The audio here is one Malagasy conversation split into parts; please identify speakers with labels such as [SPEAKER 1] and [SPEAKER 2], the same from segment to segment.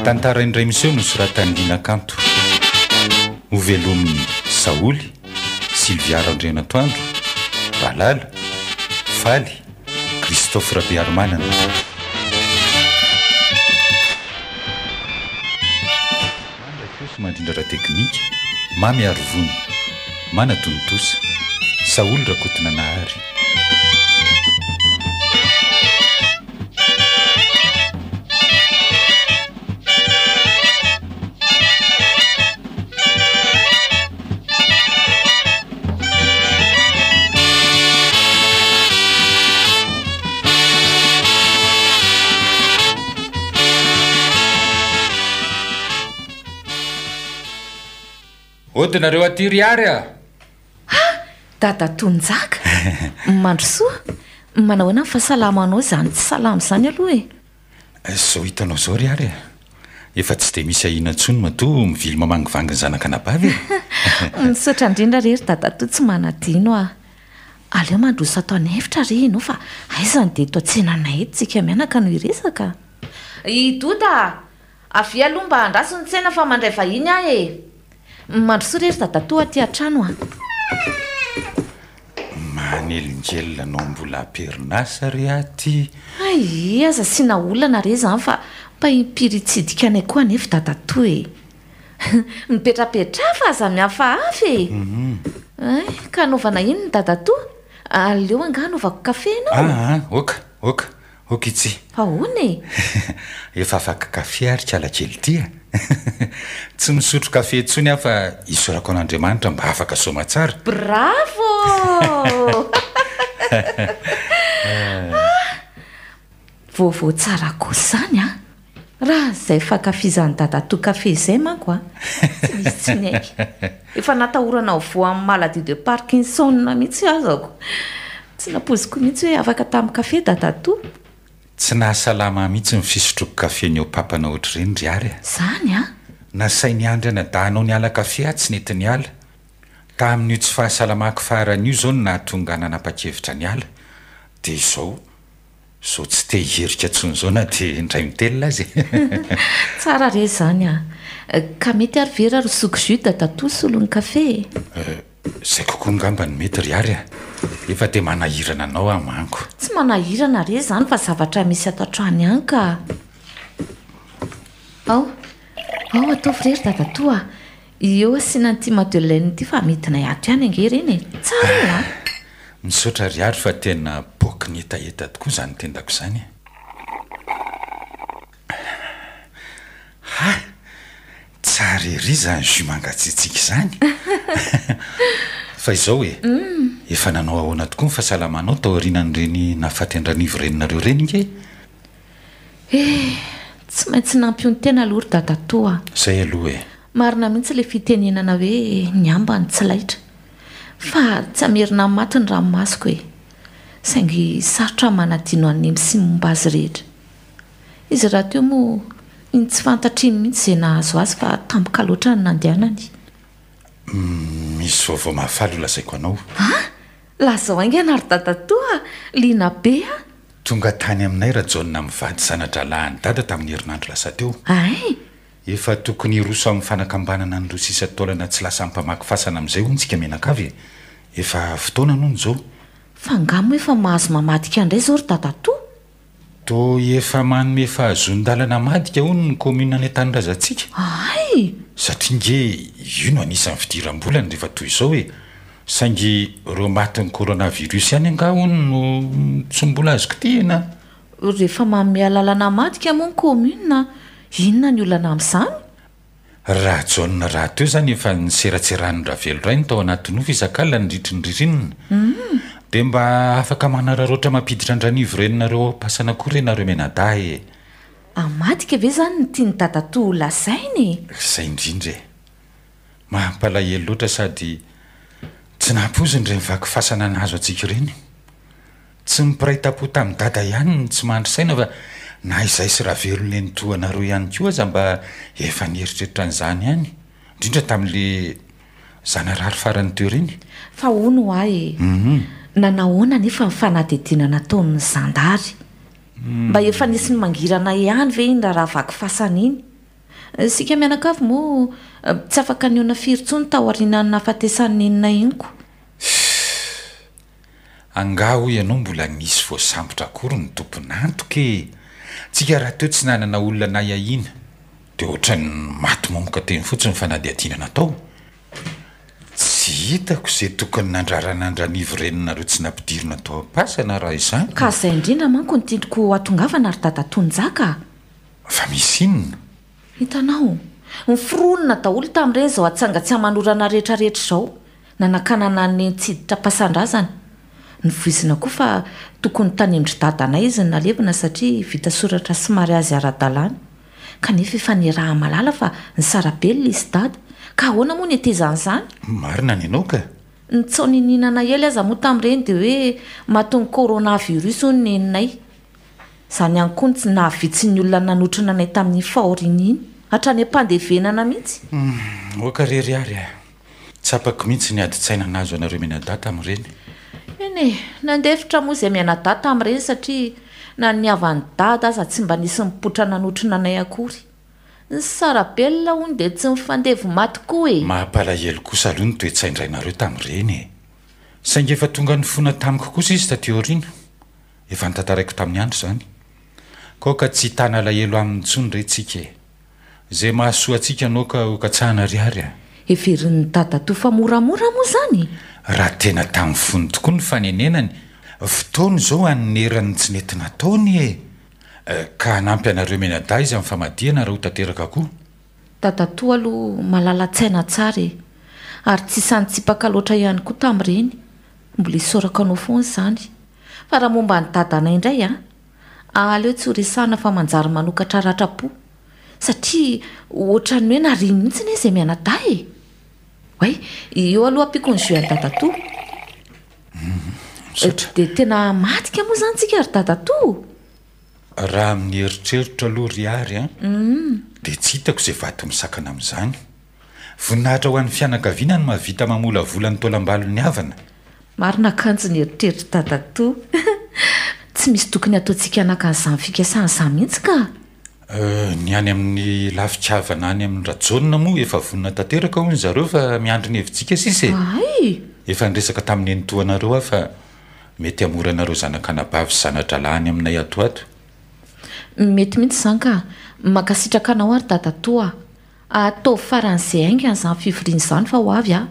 [SPEAKER 1] zanatantaraindray misy eo nosoratanylianakanto hovelominy saoly silviaraodrenatoango balala faly kristofra be arimanana amyakosy mandrindrara teknika mamy arovina manadronontosa saoly rakotona nahary otinareo aty raya
[SPEAKER 2] dadatonaka androsoa mana hoana ny fa salamoanao zany tsy salam izany aloha
[SPEAKER 1] e zao eh, hitanao zao riay a efa tsy de misy ahinatsony ma toa mivilmamangyvanginy zanaka anabavye
[SPEAKER 2] iora idrindra rehery dadato tsy manano a aleo mandrosaato ny eitra re nao fa ai zany de toa-tsenana ettsika mianaka no iea iota avia aloha mba andraso nytsena fa mandrayvahiny ah e mandro soa rehery dadato aty atrano a
[SPEAKER 1] manelingelona anao mbola ampernasa re aty
[SPEAKER 2] ai aza sy naolana re zany fa mba impiritsidika anay ko nefa datato e mipetrapetra fa aza mihafa afy e mhm. ka naovana iny ny dadato aleo anganovako kafe anao ah,
[SPEAKER 1] ah, ka ka a itsy
[SPEAKER 2] oneeafaka
[SPEAKER 1] kafe ay aky tsy misotro kafe ntsony a fa isorako an'andriamanitra mba afaka soma tsara
[SPEAKER 2] bravo vovao tsarako zany a ah. raha zay fakafizany datato kafe zay manko a ah.
[SPEAKER 1] tsy misy tsy ny haiky
[SPEAKER 2] efa natahoranao vo amin' maladie de parkinsona mihitsy ahzako tsy napoziko mihitsy hoe afaka tamin'n kafe datato
[SPEAKER 1] tsy nahasalama mihitsy nifisotroko kafe ny opapana ohatra ireny ry ary a zany a na sai niandry ana da hanao niala kafe a tsy nety ny ala tamin'io tsy fahasalamahako faran'io zao n nahatonga nanapa-kevitra niala dea izao zao tsy te hiherika antson' izao na dea indray mitelona azy
[SPEAKER 2] re zany a ka mety ar vera rosok jutda tatosy olo nykafe
[SPEAKER 1] eh, zay kokoa ngamba ny mety rary efa te manahirana anao a manko
[SPEAKER 2] tsy manahirana re zany fa zavatra misy atoatroany any ka ao ao ataofa rery data to a eo sina nty madeleine ity fa metinayatro iany angeh reny e
[SPEAKER 1] tsaraa e, misotra ri atro fa tena bokn etaeta tokoa zany tendako izany e a tsareery zany jo mangatsitsika zany fa izao e mm. efa nanao ahoana tokoa nyfahasalamanao tao rina nyreny nahafatyandranivy reninareo renyke
[SPEAKER 2] he eh, tsy maintsy nampionytena lory dadato a
[SPEAKER 1] izay aloha e
[SPEAKER 2] marina mihitsy la fitenenana hoe nyambany tsi laitra fa tsy amerina nymat ny ranmasoko e saingy sarotra manaino anemy sy momba azy ehetrai ha teo o intsy fantatrny mihitsy zay nahazo azy fatampoka oaany na
[SPEAKER 1] misy vaovao mahafaly o lazaiko anao
[SPEAKER 2] a lazaho ainga anary tatato a lina be a
[SPEAKER 1] tonga tany aminay raha jona mivady sanatra lahny dada tamin'ny herinandro lasa teo ai efa tokony iroso amin'ny fanakambanana nydro sisa taolana tsy lasa mipamaky fasana amin'izay ho ntsika mehnank av e efa fotoana no ny zao
[SPEAKER 2] fa ngamoa efa mahazo mamadika ndray zao ry tatat
[SPEAKER 1] do efa manome fahazon-dalana madika hono ny kômina ny an-tanyra zatsika
[SPEAKER 2] aay
[SPEAKER 1] satria nge io no hanisan'ny fidiram-bolany rehefa toy izao hoe saingy reo matiny kôrônaviros ihany angah honono tsy mbola azoko ty ena
[SPEAKER 2] rehefa manome alalana madika moa ny kômuna inona ny olana ami'izany
[SPEAKER 1] raha jaona rat eo zany efa niseratseranra velo rai ny tao anaty nofa izakala ny ritriny ririninaum mm. de mba afakamanaraoatra mampiditra anranio eninareo pasanako re nareo menada e
[SPEAKER 2] amaika ave zany tia ny dada to lazainy
[SPEAKER 1] zay indrindrae mahmpalahely loatra sady tsy naozny re mivkyasana nazo saenytsy miiat tam'ny da ia tsy anaina iay s hannohay o a mba efa niheritreritra nzany any indrindra tami'le zanarary farany teo reny
[SPEAKER 2] fa o no hoa e mhm. nanahoananefa mifanadiadiananataony zandary hmm. mba efa nisy ny mangirana ihany ve iny raha raha avaky fasaniny eh, sika mianaka avy moa eh, tsy afaka n eona firotso ny tahoarinanna hafatesan'ny enina inyko
[SPEAKER 1] angah ho ianao mbola misy voasambotra akory ny tomponantokee tsika raha teo tsy nahnana olona nay ahina de ohatrany maty momoka teny fotsiny mifanadiadiananatao tsy hitako zay tokony nandraranandranivy reninareo tsy nampidirona tao ampasana raha izany
[SPEAKER 2] ka izay indrindra manko nytindriko atongavana ry dadatonjaka fa misy inona hitanao ny foronona daholo tami'ireny zao atsanga tsy hamanorana rehetrarehetra izao nanakanana ny tsiditra mpasandrazana ny voizina koa fa tokony tanendry dady na izy n nalevina satria vita soratra sy mary azy ara-dalàna kanefefa nyraha-malala fa nysarabelona i konamoa nytizanyzanyaina nynaok ntsanninana ely aza moa tami'reny de oe matony kôrôna virus neninay zany anykonysy naavitsy ny olona nanotrinanay tami'ny fahoininyatany mdeea
[SPEAKER 1] itokeriay ts aako mihitsy hmm, e. niaditsainanazo
[SPEAKER 2] aaeinadataeynandeitra e, moa zay manada tamreny satia nanianyada aza tsy mba nisy miornaay nsarabelona ho ny dea tsy nifandevo maty ko e
[SPEAKER 1] mahampalahelo kosa aloha nytoetsaindrainareo tamin'ireny e saingeefa tonga ny fona tamiko kosa izy tatyorina efa nitataraiko tamin'ny andro izany ko ka tsy hitanalahelo amin'ny tsony retsika e izay mahasoaantsika anao ka okatsahana riary a
[SPEAKER 2] e. eferin'ny tatatofamoramora moa zany
[SPEAKER 1] raha tena tam'ny fony tokoa ny fanenenany fotony zao anoneranyny tsinetinataony e Eh, ka nampy anareo minadah izy amin'ny famadiana rha hotateraka
[SPEAKER 2] koaaato aomalalatsainaaeay ts sanytsiakalora ihany koa tameny mola saak nao foyanyahmbany aaaiayeots ah, hoaanayanoaraaasaria oatrany hoe narnitsina zay minada eaeoaloha amio nzany dadadeakamoa zany tsika ary dadato
[SPEAKER 1] rha ain'ny heritreritra aoharay a ah, mm. de tsy hitako zay vat misakana am'zany oninahitra hoan'y fianakaiana ny mahavita mamolaolan'nyolaannaa
[SPEAKER 2] ny heitreitr tsymisy tokony attsikaanaknzamfksanhitsk
[SPEAKER 1] eh, ny any amin'ny lafitana any ami'nraô oa efaonnatonyefa miandri ny hevintsika siseaefnyesak tamin'ny entoaeoa fametyaora anareo zanakanabavy sy zanadra lanyainaya
[SPEAKER 2] mety mihitsy zany ka mankasitraka anao ary datato a atao faran'izay aingy anzafivoria nyizany fa hoavy a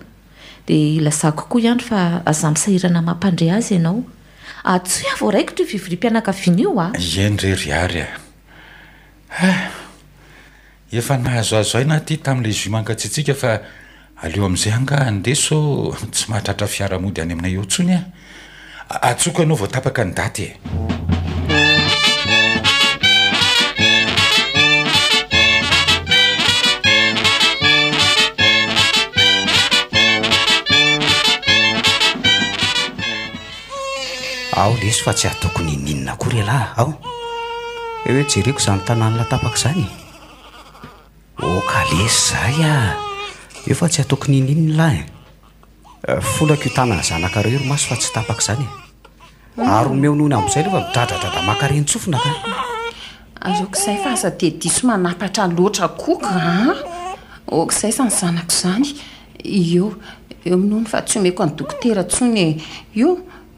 [SPEAKER 2] dia lazah kokoa ihandry fa aza misahirana mampandre azy ianao atso avo raiky try fivori mpianakaa i
[SPEAKER 1] en reriaya ah! enahazo azo ay na ty tam'la jimanka titikaa aleo amn'izay aka andeh so tsy mahatratra fiaramody any aminay o tsony a atsoko ianao voatapaka ny datye
[SPEAKER 3] ao lesy fa tsy atokony ininna kory alahy ao ehoe jereko izany tanànylahtapako izany oka lesy zay a eo fa tsy ataokony ininnalahy e eh. eh, folakohtanany zanakareo i ro maso fa tsy taaka zany e eh. ary meonony am'izay lehfa midradradrara mahakaentsofina
[SPEAKER 4] kazayfaade iso aaaraloatra koka a ah? okizay zany zanako zany io eo amin'o ny fa tsy meko andokotera tsony e io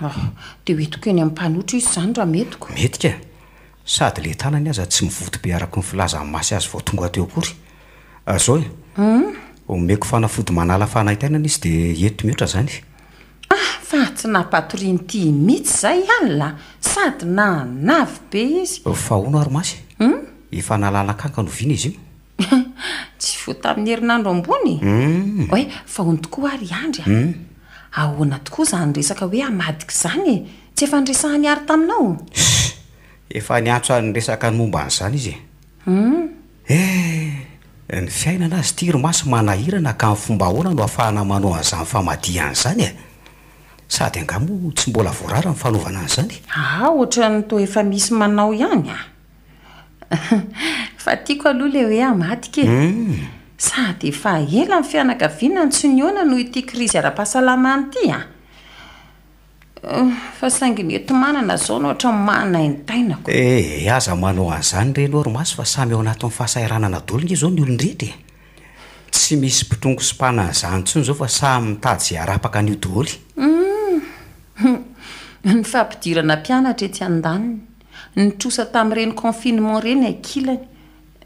[SPEAKER 4] Ah, de hoetiko eny ami'y mpanotra izy izany ra mietiko
[SPEAKER 3] metika sady le tanany azy tsy mivoty be araky ny filaza n' masy azy vao tonga ateo akory ah, zao e
[SPEAKER 4] hmm?
[SPEAKER 3] meko fanafody manala fanahitainana izy dia ento mihoatra zany
[SPEAKER 4] ahfa tsy nahapatorinyiti mihitsy zay alna sady na navy be izy
[SPEAKER 3] fa hono arymasym hmm? efa nalanakanga no vina izy ino
[SPEAKER 4] tsy vo tamin'ny herinandro ambony
[SPEAKER 3] hmm.
[SPEAKER 4] e fa hony tokoa ary andry a ahoana tokoa iza ny resaka hoe amadika izanye tsy efa ndresahany ary taminao
[SPEAKER 3] efa niantsoanyresaka ny momba an'izany izy e. m hmm? eh ny fiaina ana azy tya romasy manahirana ka nny fomba ahoana no afahana manao an'izany famadia any izany e sady angamo tsy mbola voarara ny fanaovana any izany e.
[SPEAKER 4] a ah, ohatra nyto efa misy manao ihany a fa tako aloha le hoe amadika e. hmm. m'yaana n tsi ny a ntizyaa-ahaaany yf ai mea na
[SPEAKER 3] inaee aa anao an'izany reny oroaso fa samy ao anat fahaairananadoly nga za nyolonretrye tsy isy mpitrongosom-pana nyzanytsny aofa samy tay zey aaaka no ôny
[SPEAKER 4] hmm. ahmpiiana manatra ety adaninynysa tam'renyconfinementeya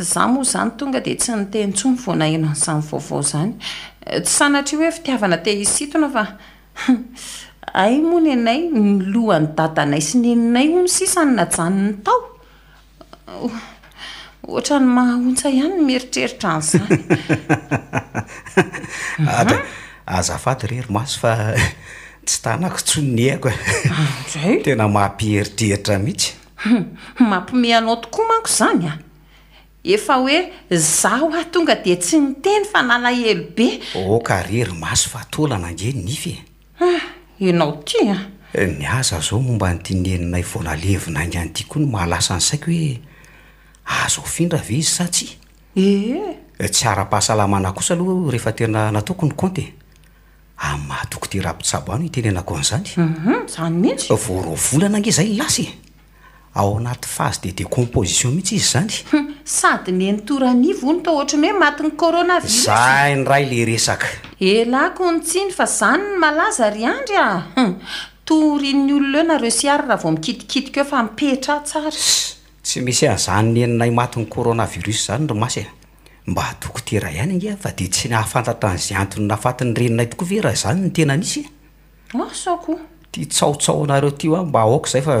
[SPEAKER 4] zah moa izany tonga di tsy nitentso myvoanahino nyizany vaovao zany eh, tsy sanatraio hoe fitiavana te isitona fa ay moany anay ny lohany dadanay sy nyeninay ho ny sisany na jany ny tao otra ny mahahontsa ihanyno mieritreritra anyzanya
[SPEAKER 3] azafady rery maso fa tsy tanako tsynyhaikoy e. ah, tena mampiheritreritra mihitsy hmm,
[SPEAKER 4] mampiome anao tokoa manko zany efa hoe zaho aho tonga di tsy niteny fa nala elbe
[SPEAKER 3] oka oh, rery maso fa taola anange ny nifyh e.
[SPEAKER 4] ah, enao ti a
[SPEAKER 3] ny aza ah. eh, zao momba nytineninay vonalevinangy any ityakoa ny mahalasa ny saiko hoe azoo findra ve izy sa tsia ehe eh, tsy ara-pahasalamana kosa aloha rehefa tena natokony konte ay mahatoko ty raham-pitsabo ano hitenenako an'izanym mhm, zany mihisy vorovola anange zay n lasa e. aoafazy de de compositionmihitsy izy
[SPEAKER 4] zanyantoaniny tnyoayzasy n yle tor'nyoona onaeo ay rahavo mikitikitika fmipa
[SPEAKER 3] tsy isy anzany nyeninay matinny corôna virus zany ro masya mba hatokotera ihany nga fa de tsy nhahafantatra nyizy antony nafatyny reninay tokoa ve raha zany no
[SPEAKER 4] tenanisysaokoa
[SPEAKER 3] t tsaotsao anareo ty a mba aoaya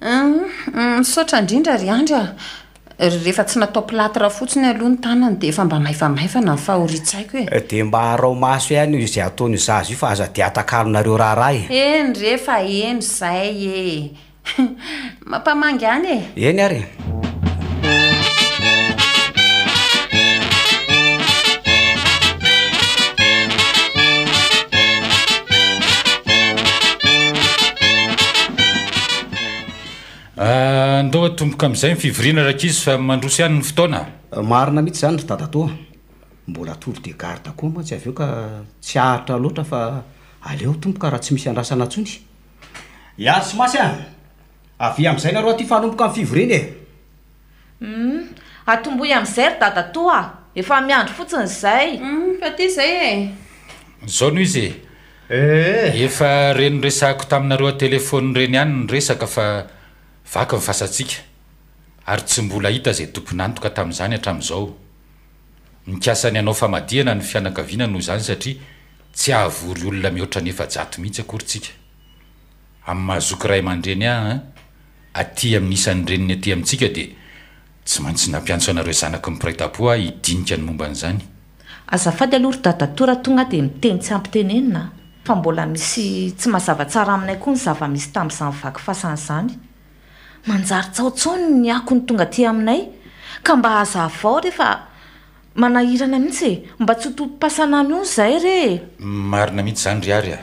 [SPEAKER 4] Hm, hm, sotra indrindra ry andry a rehefa tsy natao platyra fotsiny aloha ny tanany de efa mba maavamaaivana nyfahoritsaiko e
[SPEAKER 3] eh, de mba harao maso hany o izay ataony izazy io fa aza di atakalonareo raharaha
[SPEAKER 4] e eny rehefa eny zay e mampamangy any
[SPEAKER 3] e eny ary
[SPEAKER 1] Ah, noaobokam'zay fivrinaaizy fadosy ataina ah,
[SPEAKER 3] mihitsy zany atoa mbolaatolo de gad oa matsy aveo ka tsy aitraloaafa aleo tompoka raha tsy misy andrasanatsonyrysy aa am'zay naroty fabok fieaomboi e.
[SPEAKER 2] hmm, am'zay r aoef miandro
[SPEAKER 1] fotsinyzayaoenotaminaroeefôreya hmm, vaka nyfasatsika ary tsy mbola hita zay tompinantoka tamin'izany hatamin'izao mikasany anao famadiana ny fianakaviana noho zany satria tsy ahavory olona mihoatra nefaaihitsyaneyin'inyennydantsynampiatso anareo zana nypiaytao
[SPEAKER 2] aogdiennambola mis tsy mahazavatsara aminay koa ny zavamisy tam'zanyaky fasn'zany manjary tsaotsaony ny ako ny tonga ti aminay ka mba haza avao rehefa manahirana amintsye mba tsy ho topom-pasana any io zay re
[SPEAKER 1] marina mihitsy zany ry ary a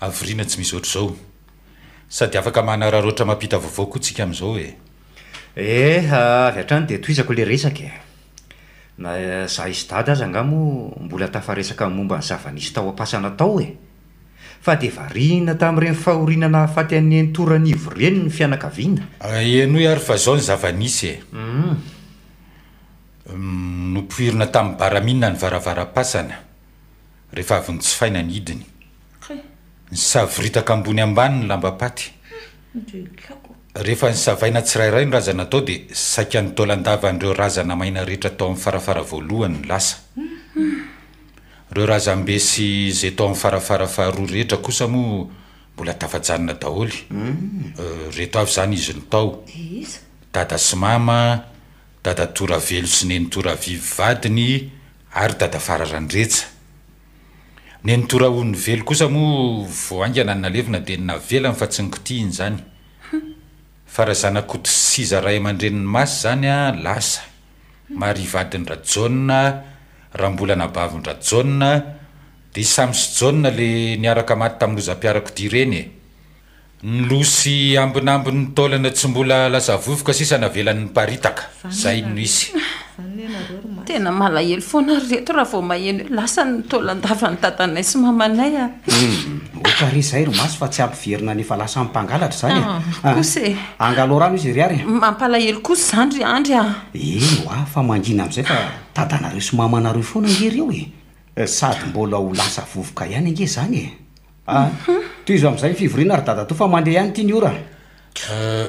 [SPEAKER 1] avorina tsy misy ohatra izao sady afaka manaraharoatra
[SPEAKER 5] mampita vaovao koatsika am'izao oe eh ah, avy a-trany de to izako le resaka e. na eh, zah izy dady azy ngamo mbola tafaresaka momba ny zavanisy tao ampasana taoe fada tam'renyahonana afatyanyntoani reny ny fiaakaina
[SPEAKER 1] eh, ayooi tam'aainna ny e. hmm. mm, varavaraaaahanytsyaina niiaynambasaaina hmm, tsirairay nyazana tao de saia nytolandavanreo razana maina rehetra atao ami'n farafara voalohanylasa reorahabe sy ze toa' farafarafaharoa rehetra kosa mo mbola tafaana daolyreta mm. euh, zany
[SPEAKER 5] izntaoadaa
[SPEAKER 1] dadatora velo sy nynitora vivvadiny ay dada fararaeaoanyeoo anna anaeina de naelafa tsinikoti inyzany farazanakotsiza ray aman-dreniny masy zanya lasa mary vadiny ra jaôna raha mbola nabavindra jona di isamy sy jaoe le niaraka maty tamin'nylozampiarako di reny e ny losy ambinambinny taolana tsy mbola lasavovoka sisa navelan'ny paritaka zay noisy
[SPEAKER 4] tena maahefoanaretorahv ahe hmm, ho lasa ntlany anay s mamaaya
[SPEAKER 3] oka ry zay ro masy fa tsy ampiverina nyefa lasa mipangalatra zany e. ah, ah, oangalo e. rano izy ry
[SPEAKER 4] arymampaahe ozary adry eny
[SPEAKER 3] eh, a fa mangina am'zay fa tadanareo sy mamanareo foana ngereo e eh, sady mbola ho lasa vovoka ihany ange zany e ah, mhm. toy izy am'izay nyfivorina ry dada to fa mandeha ihany tya ny ora eh,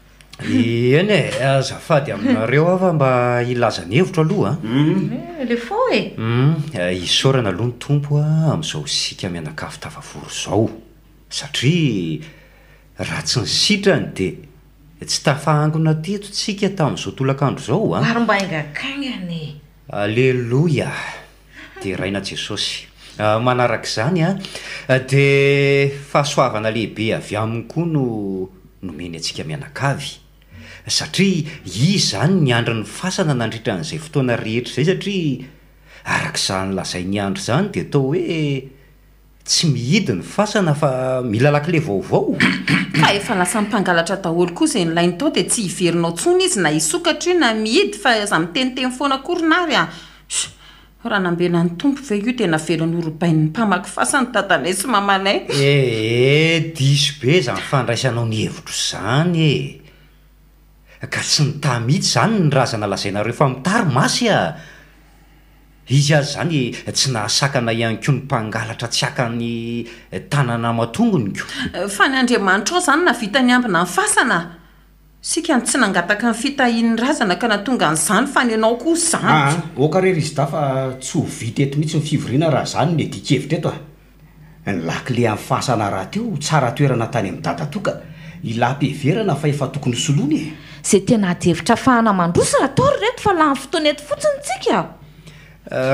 [SPEAKER 3] eny e zafady aminareo
[SPEAKER 5] aa mba ilaza
[SPEAKER 3] nyhevitro aloha
[SPEAKER 5] a ah. mhm. eh, e. mhm. eh, isorana aloha ny tompoa ah, am'izao sika mianakavy tafavoro zao satria raha tsy nisitrany de tsy tafahangona tetontsika tamin'izao toloakandro zaoaalleloia ah. e. de raina jesosy manarak'zany a de fahasoavanalehibe avy aminy koa no nomeny atsika mianaka satria izy zany niandry ny fasana nandritra an'izay fotoana rehehtra zay satria arak' izany lazay nyandry zany de atao hoe tsy mihidy ny fasana fa milalakile vaovao'aa
[SPEAKER 4] nylainy tode ty hieinaoni na iai naihifaziteniteny faayn yha ana ny oo ve io tenaelon'orobainnyamaky sny nay so aay ee
[SPEAKER 5] eh, eh, disy be za nyfadriaao yheitro tsy nyta ihitsy zany nyznalazainaeofa itayaizy azy zany tsy naana ianyko nymangaatra ty akany eh, nanamaogonyo
[SPEAKER 4] eh, y itra a zany navit nyamina faasan tsy naataka fitahin'nyazna ka nahatonganzany fa nyaaoko
[SPEAKER 3] zaoerizy ah, ah, da fa tsy ho vita etomihitsy nfivoina raha zany ny dikevitra eoa nae ay asaa aha tooena ty am'ndataoetoonyoy
[SPEAKER 2] ze tena aevita fahaaasreaoaeotn eh,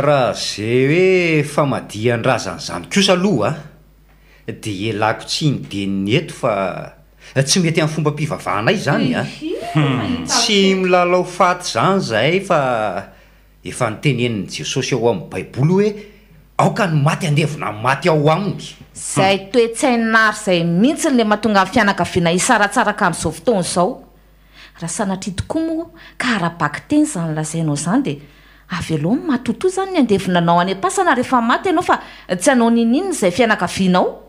[SPEAKER 5] raha zay hoe fa madia ny razany izany kosa aloh a eh, de ilako tsy nideniny eto fa eh, tsy mety amin'ny fomba mpivavahanay zany ah. hmm. a tsy milala ho faty zany zay fa efa niteneniny jesosy ao amin'ny baiboly hoe aoka ny maty andevina ny maty ao aminy zay
[SPEAKER 2] toeaiy zay mihitsnle mahatonganfianaina isaka mzaootoanzao raha sanatridikoa moa ka rahabaka teny izany lazainao izany dia avy aloa mny matotoa izany ny andevinanao any a-pasana rehefa maty ianao fa tsy anao nininyna izay fianakavianao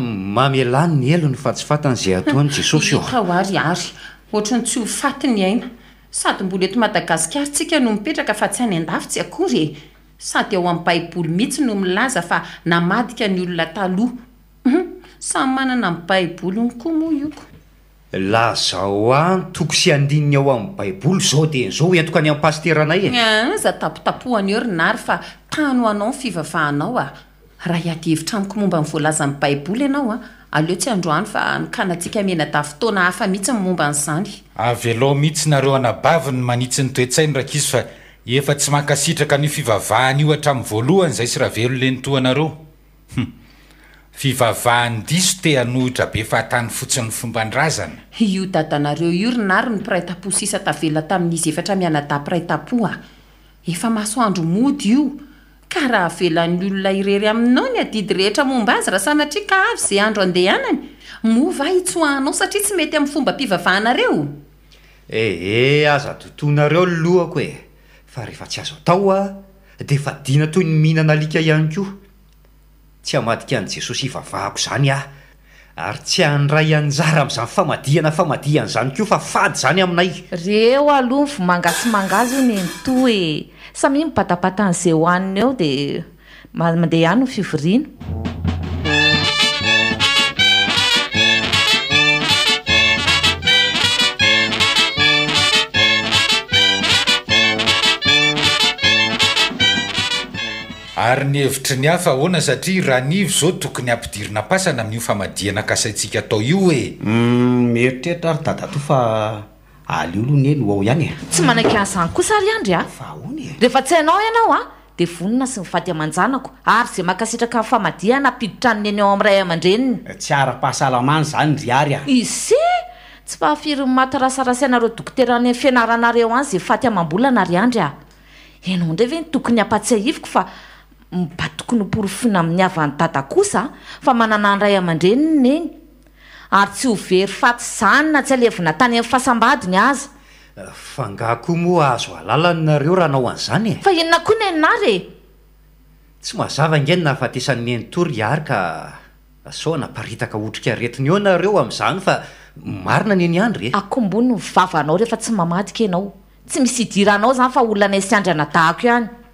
[SPEAKER 5] mamelany ny elo ny fatsyfatan'izay atoany jesosy oa
[SPEAKER 4] o aryary oatra ny tsy hofaty ny aina sady mbola eti madagasikary tsika no mipetraka fa tsy hany an-davitsy akorye sady eo amin'ny baiboly mihitsy no milaza fa namadika ny olona taloha mhm. samy manana miny baiboly ny koa moa
[SPEAKER 5] lazao a toko sy andininy ao amin'y baiboly zao de n'izao entoka any ami'ny pastera anay e
[SPEAKER 4] a ah, za tapotapohany herynary fa tano anao ny fivavahanao ao raha iady hevitra amiko momba ny voalaza an'y baiboly ianao a aleo tsy androany fa nykanantsika mena da fotoana hafa mihitsy ny momba n'izany
[SPEAKER 1] avy loo mihitsy nareo anabaviny manintsy nytoetsainy ra kizy fa efa tsy mankasitraka anio fivavahanyio atramin'ny voalohany zay sy raha velo lenoto anareo hm. fivavahany diso te anohitra be fa atany fotsin'ny fomba ndrazana
[SPEAKER 4] io dadanareo io ry nary ny piray tapo sisa tavela tamin'izy efatra mianadaa piray ta-po a efa maso andro mody io ka raha avelan'ny olona irery aminao ny adidy rehetra momba azy rasanatria ka avy izay andro andehahanany mova hitsoahanao satria tsy mety amin'ny fombampivavahanareo
[SPEAKER 5] ehe eh, aza totoanareo lohako e fa rehefa tsy azo atao aho dia efa dina toy ny mihinanalika ihany ko tsy amadika an' jesosy hivavahako izany aho ary tsy andray anjara am'izany famadihana famadihana izany keoa fa fady zany aminay
[SPEAKER 2] reo aloha ny vo mangasomangazy o nynto e samihn mipatapata an'izay hohaniny eo dia mandeha ihany no fivorino
[SPEAKER 1] ay nyhevitry ny afa ahoana satria ra nivy zao tokony ampidirina pasana
[SPEAKER 3] amiifaana ka saitsktoi etsy manaky aany
[SPEAKER 2] saandry rehfa tsy ainao ianaoa devonina sy ny fatymanjaako ary za makasitraka y famaana piditrann eny ao amray aman-drennyy
[SPEAKER 3] eh, -ahaa
[SPEAKER 2] isy tsy mahafirymatrasarasanareo dokoteranyfnaanareo aya faymabolana adry anao ndrevny tokony aaiak mba toko ny hoporofina amin'ny avany tatakosa fa manananyray aman-drenyna eny ary tsy ho very faty zanyna tsy alevina tany amin'ny fahasambadiny aza
[SPEAKER 5] eh, fangakoa moa ahazo alalanynareo ranao an'izany e fa enona koa na ninar e tsy mazava ngeny na hafatesanneny tory iary ka asao naparitaka otrika retina eo nareo amin'izany fa marina nyny andry ey ako mbony ny e. vavanao
[SPEAKER 2] rehefa tsy mamadika ianao tsy misy idiranao zany fa olona anaysiandry anadahko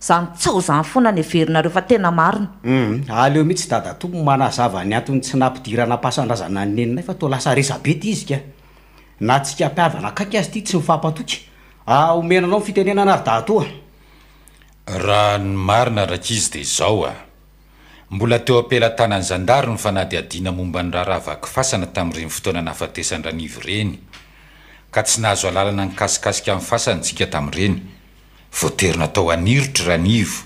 [SPEAKER 2] zany tsao zany fo na nyverinareo fa tena maina
[SPEAKER 3] mm, aleo mihitsy dadato manazavany antny tsy nampidiranapahasandrazana neninafata ae t iz ka na ta iavana akiky azy ty tsy mifahama oenanao nfienenana ary
[SPEAKER 1] ahany marina rak izy de zao a mbola teo ampelantanany zandariny fa na de adina momba ny raha raha vaky fasana tamin'ireny fotoana nafatesandranivy ireny ka tsy nahazo alalana nykasikasika amn'ny fasanytsika tam'reny voaterina atao aniritra ranivo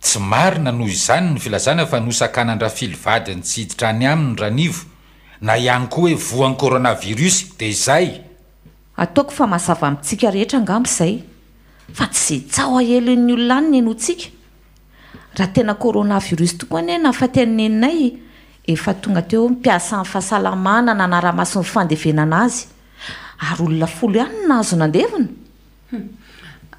[SPEAKER 1] tsy mary na noho izany ny filazana fa nosakanandra filivadiny tsy hiditra ny aminy ranivo na ihany koa hoe voany kôrôna virosy di izayhaay
[SPEAKER 2] ylonany hasoonainayetongateomaahaa naaaaeayonanaazonana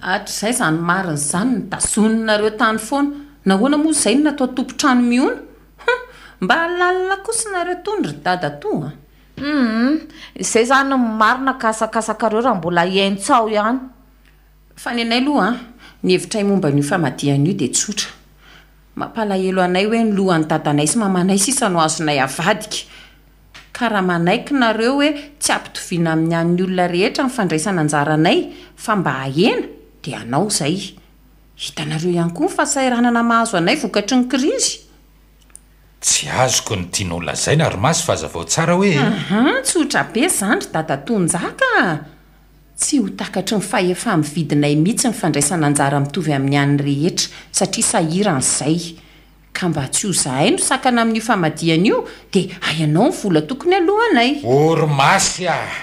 [SPEAKER 4] atr zay zany marin' zany nydazonynareo tany fona nahoana moa zay no natao tompotrany miona mba alalina ko hmm, sy nareo tondrydadaozay zany marina gasakasakareo rahambolantsao yaoeiayeonyadanay s aay ssazoaykaaiyareo oe ypiaiy di anao izay hitanareo ihany koa ny fasairanana mahazo anay vokatry ny krizy
[SPEAKER 1] tsy azoko ny tianoolazai na romasy fa azavaotsara hoeaha
[SPEAKER 4] ts otra be zandry da da tonjaka tsy ho takatry ny faefa miiyvidinay mihitsy ny fandraisana njara-mitovy amin'ny any rehetra satria sahira an'izay ka mba tsy ho zahaindro sakana amin'io famadiana io dia aianao ny vola tokony alohanay oromasy ah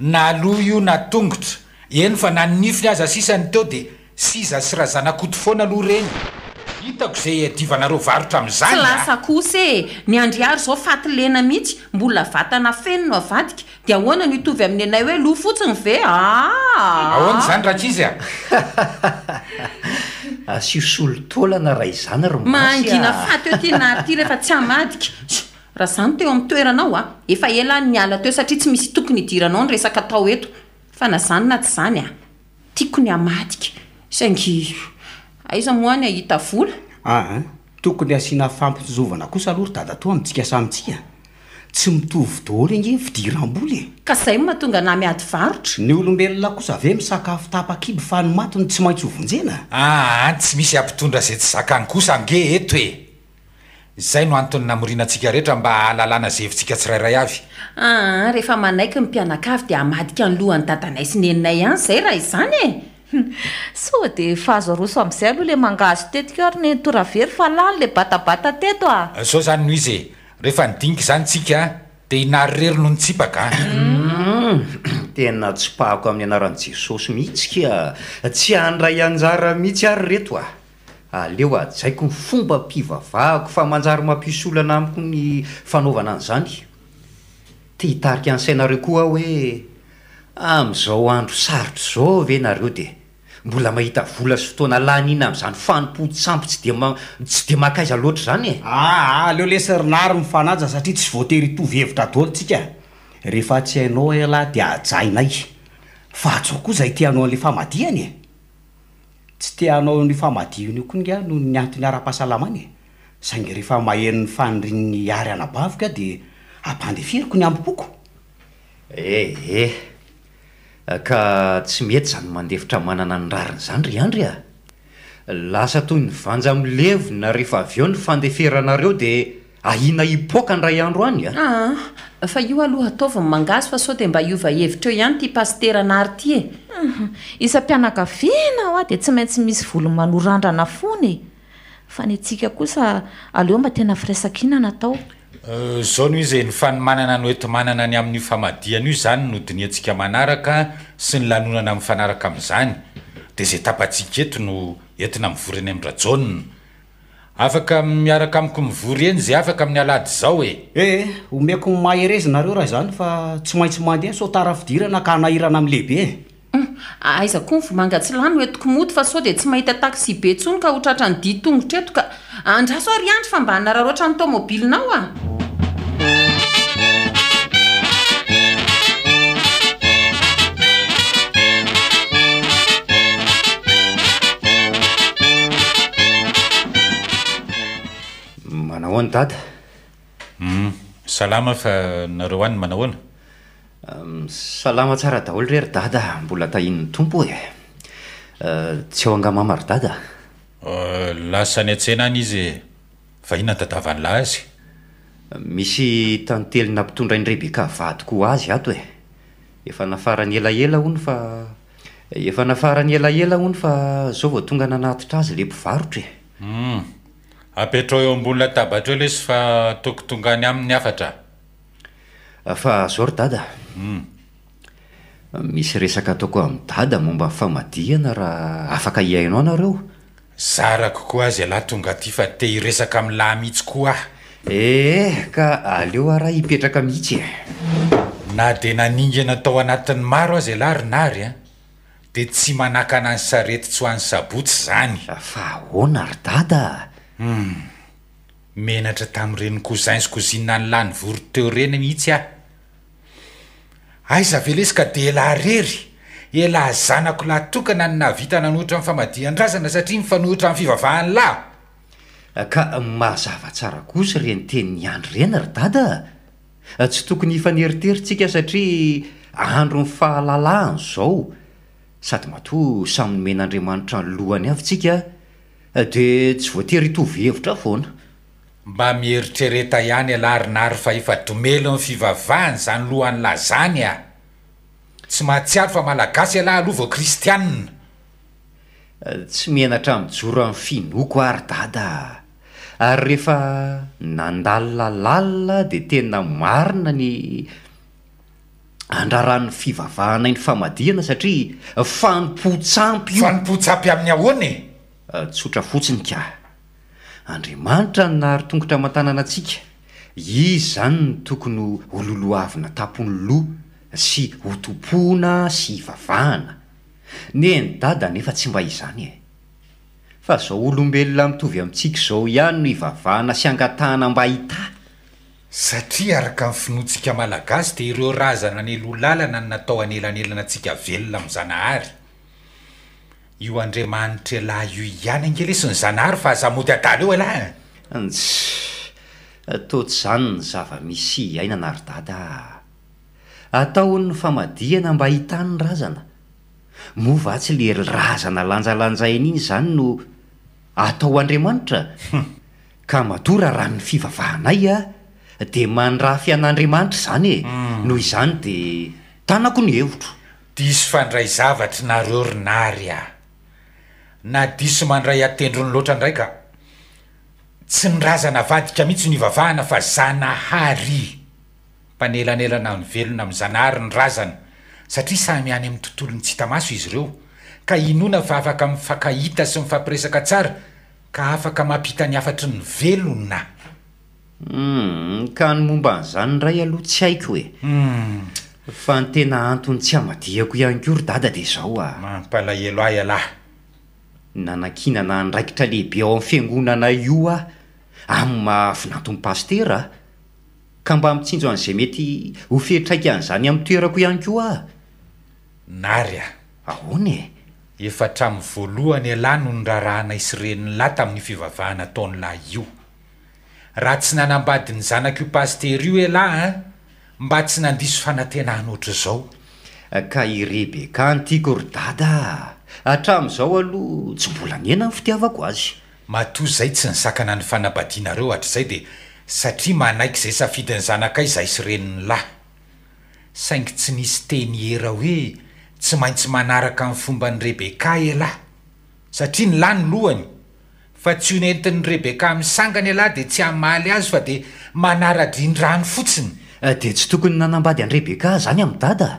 [SPEAKER 4] na
[SPEAKER 1] loa io natongotra eny fa nanynifiny azy asisany teo dia siza syraha zana koty
[SPEAKER 4] foana aloha reny
[SPEAKER 1] hitako izay adivanareo varotra ami'zansylasa
[SPEAKER 4] kos e niandriary zao faty lena mihitsy mbola vatana fenino avadika di ahoana no tovy aminy anay hoe lo fotsiny ve aahonazany
[SPEAKER 5] raha t izy aaoahmaangina ah, faty e
[SPEAKER 4] ty nahy ty rehefa tsy amadika s raha zany teo ami'ny toeranao a ah. efa ela n ny ala teo satria tsy misy tokony hidiranao ny resaka atao eto fa nazanona ty zany a tiakony amadika izangy aiza moany ahita vola
[SPEAKER 3] aa tokony asiana fampizovana kosa alora dada ato amitsika samitsika tsy mitovy doholo ingey fidiraam-bolye
[SPEAKER 4] ka zay mahatonga namiady varotra
[SPEAKER 3] ny olombelona kosa ave misakafo tapakiby fa nymatony tsy maintsy hovonjena aa
[SPEAKER 1] tsy misy ampitondra zay tsy zaka ny kosa ge ee zay no antony namorinantsika rehetra mba ahlalana zeevintsika tsirairay avy
[SPEAKER 4] ah, rehefa manaiky ny mpianakaavy di amadika ny lohan'ny tatanay si ny eninay hany zay raha izany e soa de fahazo aroso am'izay
[SPEAKER 2] aloha le mangazo tetika oary ny toravery fa lany le batabata teto a
[SPEAKER 1] zao eh, zany noho izy e
[SPEAKER 5] rehefa nydinika zany tsika de inary rery no nitsipaka tena tsipahako amin'ny anaran' jesosy mihitsyka tsy andray anjara mihitsy ary reto a aleo ajaiko ny fomba mpivavahako fa manjary mampis ola ana amiko ny fanaovana an'y izany tya hitarika an' sainareo koah hoe am'izao andro sarotro zao ve nareo di mbola mahita vola sy fotoana lan ina
[SPEAKER 3] amin'izany fanompo tsampy tsy d tsy de mankaiza loatra zany e ahah ah, leo lesyrinary mifanaja satria tsy voatery htovyhevitra dolotsika rehefa tsy hainao elah di ajainay a atsao koa izay tanao a'l tsy teahanao ny famadiony o koanyngah noho ny antony ara-pahasalamany e sa ngy rehefa mahenyn'ny fandrin ny ary anabavika aho dia hampandefiriko ny amby-poko eeh eh,
[SPEAKER 5] ka tsy mety izany mandefitra manana ny rariny
[SPEAKER 3] izany ry andry ao
[SPEAKER 5] lasa toy ny vanja milevi na rehefa av eo ny fandeferanareo dia ainaioaana adroaya
[SPEAKER 4] ioaoataovanmaasy ah? ah, fa so de mba iovahevitra eo ihany ty asteranaay ty eiam-iaakafina mhm. ho a de tsy maintsy misy volo-manoandrana
[SPEAKER 2] fonyfa e. ny atia a aleeo mba tena firaisak ina na atao
[SPEAKER 1] euh, zao ny izy ny fany manana noety manana ny amin'n'io famadiana io zany nodiny antsika manaraka sy ny lanonana amn'nyfanaraka am'izany de zay tapatsiaka enti no entina mivorany amndra jonna afaka miaraka amiko mivory eny zay afaka amin'ny alady zao
[SPEAKER 3] e ee homeko n mahaerezinareo raha zany fa tsy maintsy mandeany so tarafidirana ka hanahirana amilehibee
[SPEAKER 4] aizakoa ny vomangatsy lano etiko mody fa so di tsy mahita taxi be tsonyka hotratra ny di tongotra eto ka andraso ary andry fa mba nararohatra nny tômôbilinao a
[SPEAKER 5] dadaa mm, fa aeo an manahona aa tsaradaolo rery dada mbola tahin'n'ny tompo etsy eh, aho angamamaro dada eh, lasa ny a-tsenany izy fa iona dadavanylahy azy eh, misy tanytelinampitondra indrebe ka vadiko ho azy ato e efa nafarany elaela ony fa efa nafarany elaela o ny fa zao vao tonga nanatitra azy le povarotra e mm.
[SPEAKER 1] apetrao eo ambonynatabatra elah izy fa toko tongany amin'ny afatra
[SPEAKER 5] fa azao ry dadaum hmm. misy resaka taoko amin'ny dada momba nyfamadihana raha afaka iainao anareo
[SPEAKER 1] zarakokoa azy lahy tonga aty fa te hiresaka amin'ny lahy mihitsy ko ahy ee eh, ka aleoarah hipetraka mihitsy e na dea naningyna tao anatin'ny maro azy lahy rinary an eh? dea tsy manakana ny sarety tsy ho an'ny sabotsy zany fa
[SPEAKER 5] ona ry dada
[SPEAKER 1] menatra tamin'irenykozain zykoziana ny lahy ny voro teo ireny mihitsy aho ayza ve lesika dia ilahy rery ilahy zanako lahytokana nyna vita nanohitra in'y famadian-drazana satria mifanohitra
[SPEAKER 5] min'ny fivavahany lahy ka mazava tsara kosa ireny teniny andry irena ry dada tsy tokony ifa neriteryntsika satria andro ny fahalalahana izao sady matoa samy 'ny men'andriamanitra ny lohany avyntsika de tsy voatery itovyhevitra foana
[SPEAKER 1] mba mieritrereta ihany alahy rinary fa efa domelo ny fivavahany izany loha an' lazany ah tsy
[SPEAKER 5] mahatsiary fa malagasy alahy aloha vao kristianna eh, tsy mienatra miijoro amin'ny finoko ary dada ary rehefa nandalinalalina di tena marina ny andraran'ny fivavahana i ny famadihana satria fanompotsampyfanompotsampy amin'ny ahoanae Ah, tsotra fotsiny ka andriamanitra no nahary tongotra mantanana antsika izy izany no tokony ololoavina tapony lo sy hotompoana sy hivavahana neny dada nefa tsy mba izany e fa zao olombelona mitovy amintsika izao ihany no ivavahana sy angatahana mba hitay
[SPEAKER 1] satria araka in'ny finoantsika malagasy dia ireo razana aneloh lalana no natao hanelanelana antsika velona mi' zanahary io andriamanitra lah io ihany
[SPEAKER 5] angelesy ny zanaary fa azahmody adalo eo elahy nsy ataots' izany ny zava-misy ihay na anaro-dadaa atao ny famadihana mba hitann razana mova tsy le razana lanjalanjaian'iny izany no atao andriamanitra ka matora ra ny fivavahanay a di mandrafy an'andriamanitra izany e mm. noho izany de tanako ny hevitro dis fandray zavatra nareo rinary ah na diso mandray
[SPEAKER 1] atendro ny loatra ndray ka tsy nyrazana vadika mihitsy nivavahana fa zanahary mpanelanelana ny velona ami'ny zanahary ny razana satria sami any ami'ny tontolo ny tsihta maso izy ireo ka inona fa afaka mifankahita sy mifampiresaka tsara ka afaka mampta ny afatry ny velona
[SPEAKER 5] m hmm, ka ny momba n'izany ray aloha tsy haiko hoe hmm. fa ny tena antony tsy hamadiako ianykory dada de zao amampalahelo aaahy nanankinana ndraikitra lehibe ao amin'ny fiangonana io aho am ma vinatony pastera aho ka mba mitsinjo an'izay mety ho feritraika an'izany amin'ny toerako ihany ko ah nary a ahon e efatramin'ny voalohana alahy nonyrarahana
[SPEAKER 1] isyrenin' lahy tamin'ny fivavahana ataon' lahy io raha tsy nanambady ny zanak' io pastera io elahy a mba tsy nandiso fanantenahnoatra izao ka i rehbeka ny tiako ry dadaa atramon'izao aloha tsy mbola ni ena ny fitiavako azy mato izay tsy nisakana ny fanabadianareo hatr' izay dia satria manaiky izay safidiny zanakaizay sy ireniny lahy saingy tsy misy teny hera hoe tsy maintsy manaraka min'ny fomba any rebeka alahy e satria ny lahy ny lohany fa tsy honentin'ny rebeka misangana alahy e dia tsy hamaly azy fa dia manara-drindrany
[SPEAKER 5] fotsiny eh, dia tsy tokony nanambady any rebeka izany amin'ny dadaa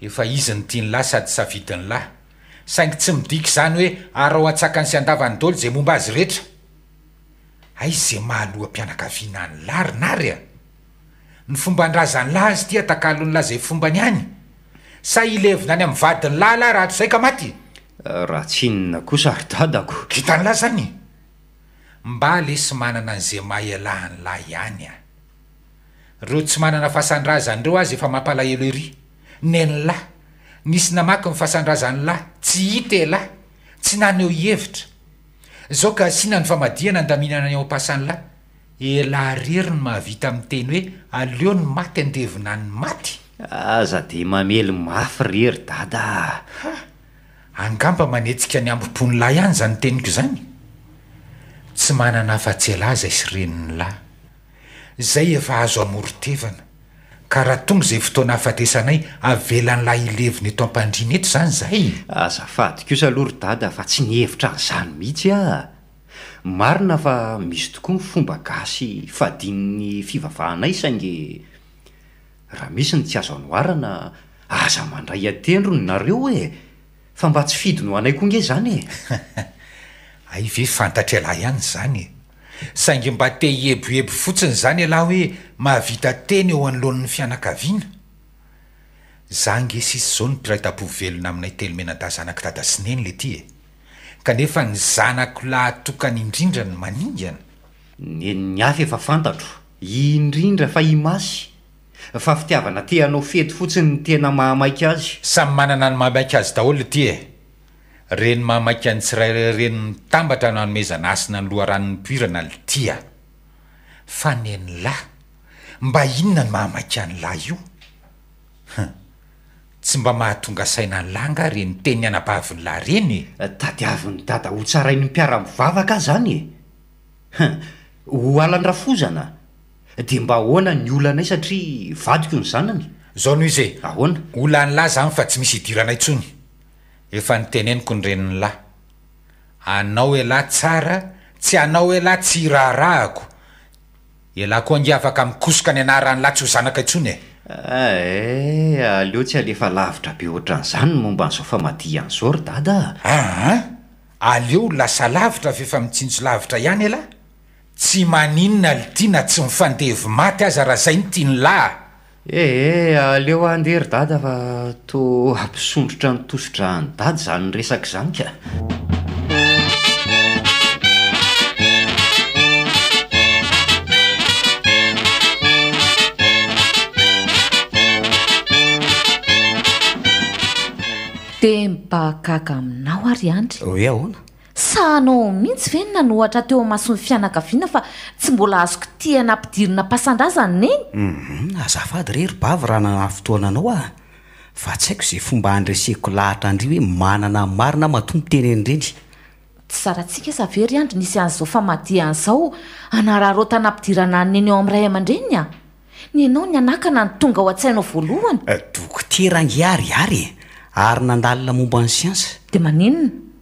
[SPEAKER 1] efa izy ny tia nylahy sady safidiny lahy saingy tsy midiky zany hoe ar o an-tsaka ny sy andavany doly zay momba azy rehetra aiz zay mahaloha mpianakaviana any lahy ry nary e? a ny fomba nd raza ny lahy azy tia takalo n'lahzay fomba any any sa ilevina any am'ny vadiny lahy lahy rato zai ka maty eh, raha tsinna kosa ary dadako kitan' lahy zany mba le sy manana n'ze mahalahan' lahy ihany a e. reo tsy manana fahasandrazanydireo azy efa mampalahelo eryn nisy namaky n' fahasandraza ny lahy tsy hita ilahy e tsy nan eo ihevitra zao ka asihana ny famadiana andaminaa ny ao ampasany lahy ilahy rery ny mahavita amin'nyteny hoe aleo ny maty andevina ny maty
[SPEAKER 5] ah, za di mamelon mafy
[SPEAKER 1] rery da da angamba manetsika ny ambim-ponylahy ihany zany teniko izany tsy manana hafa tsy alahza isy reniny lahy zay efa azo amorotevana ka raha tonga zay fotoana hafatesanay avelan'lah
[SPEAKER 5] ileviny eto ampandriany etra izany zay aza fadikosa aloha ry dada fa tsy nihevitra n'izany mihitsy ah marina fa misy tokoa ny fomba gasy fadin''ny fivavahanay sangy raha misy ny tsy azo anoarana aza mandray a-tendro no nareo oe fa mba tsy fidy no anay koa nge zany e
[SPEAKER 1] ayve fantatry alahy ihanyzany e? saingy mba te hihebohebo fotsiny izany alahy hoe mahavita teny eo anoloan'ny fianakaviana iza ngesisy izao ny mpiraytabovelona aminay telomena da zanaki dada sineny le ity e kanefa ny
[SPEAKER 5] zanako lahytokany indrindra ny maningana ne ny afy efa fantatro indrindra fa i masy fa fitiavana te hanao fety fotsiny ny tena mahamaika azy samy manana ny mahmaika azy daholo ti e reny mahamaiky an tsira reny
[SPEAKER 1] nitambatra no hanomezana asina ny loharan'ny poirana ny tia fa neny lahy mba inona ny mahamainka an' lahy ioha tsy mba
[SPEAKER 5] mahatonga saina ny lahy ngah re ny tenny anabaavin' lahy renye eh, dadi aviny dada hotsarainy mpiara-mivavaka ah zany e ho alan-drafozanaa di mba ahoana ny olanay satria vadiko o ny zanany zao noho iz e ahoana ola n' lahy zany
[SPEAKER 1] fa tsy misy hidiranayon efa niteneniko ny reniny lahy anao elahy tsara tsy anao elahy tsy raharahako elah koa ngea afaka
[SPEAKER 5] mikosoka ny anahy rahany lahy tsy ho zanaka itsony ee eh, eh, aleo tsy alefa lavitra be oatran'izany n momba nyzao fa madia any zory dada aha ah, aleo lasa
[SPEAKER 1] lavitra vy efa mitsinjo lavitra ihany elahy tsy maninona li tya na tsy mifandevy
[SPEAKER 5] maty azy raha zai ny eheh eh, aleo andeery dady fa ata ampisondrotra nytosotrany dady zany resaka izany ka
[SPEAKER 3] te
[SPEAKER 2] mipakaka aminao ary
[SPEAKER 3] andryihona
[SPEAKER 2] sahnao mihitsy ve nanohatra teo mahasony fianakaviana fa tsy mbola azoko tia anampidirina mpasandrazany na
[SPEAKER 3] enym mhm, azafady re rybavy raha nanah fotoana anao ah fa tsy haiko izay fomba handresehiko lahatra andri hoe manana ny mari na matompotenyny ireny tsy
[SPEAKER 2] sarantsika zavery iandry nisy an'izao fa madia an'izao anaraharotanampidirana ny eny eo amin'nray aman-dreny a nyanao ny anakana ny tonga ao an-tsainao voalohany
[SPEAKER 3] eh, dokoterangariary e ary nandalina momba ny siansa dia ann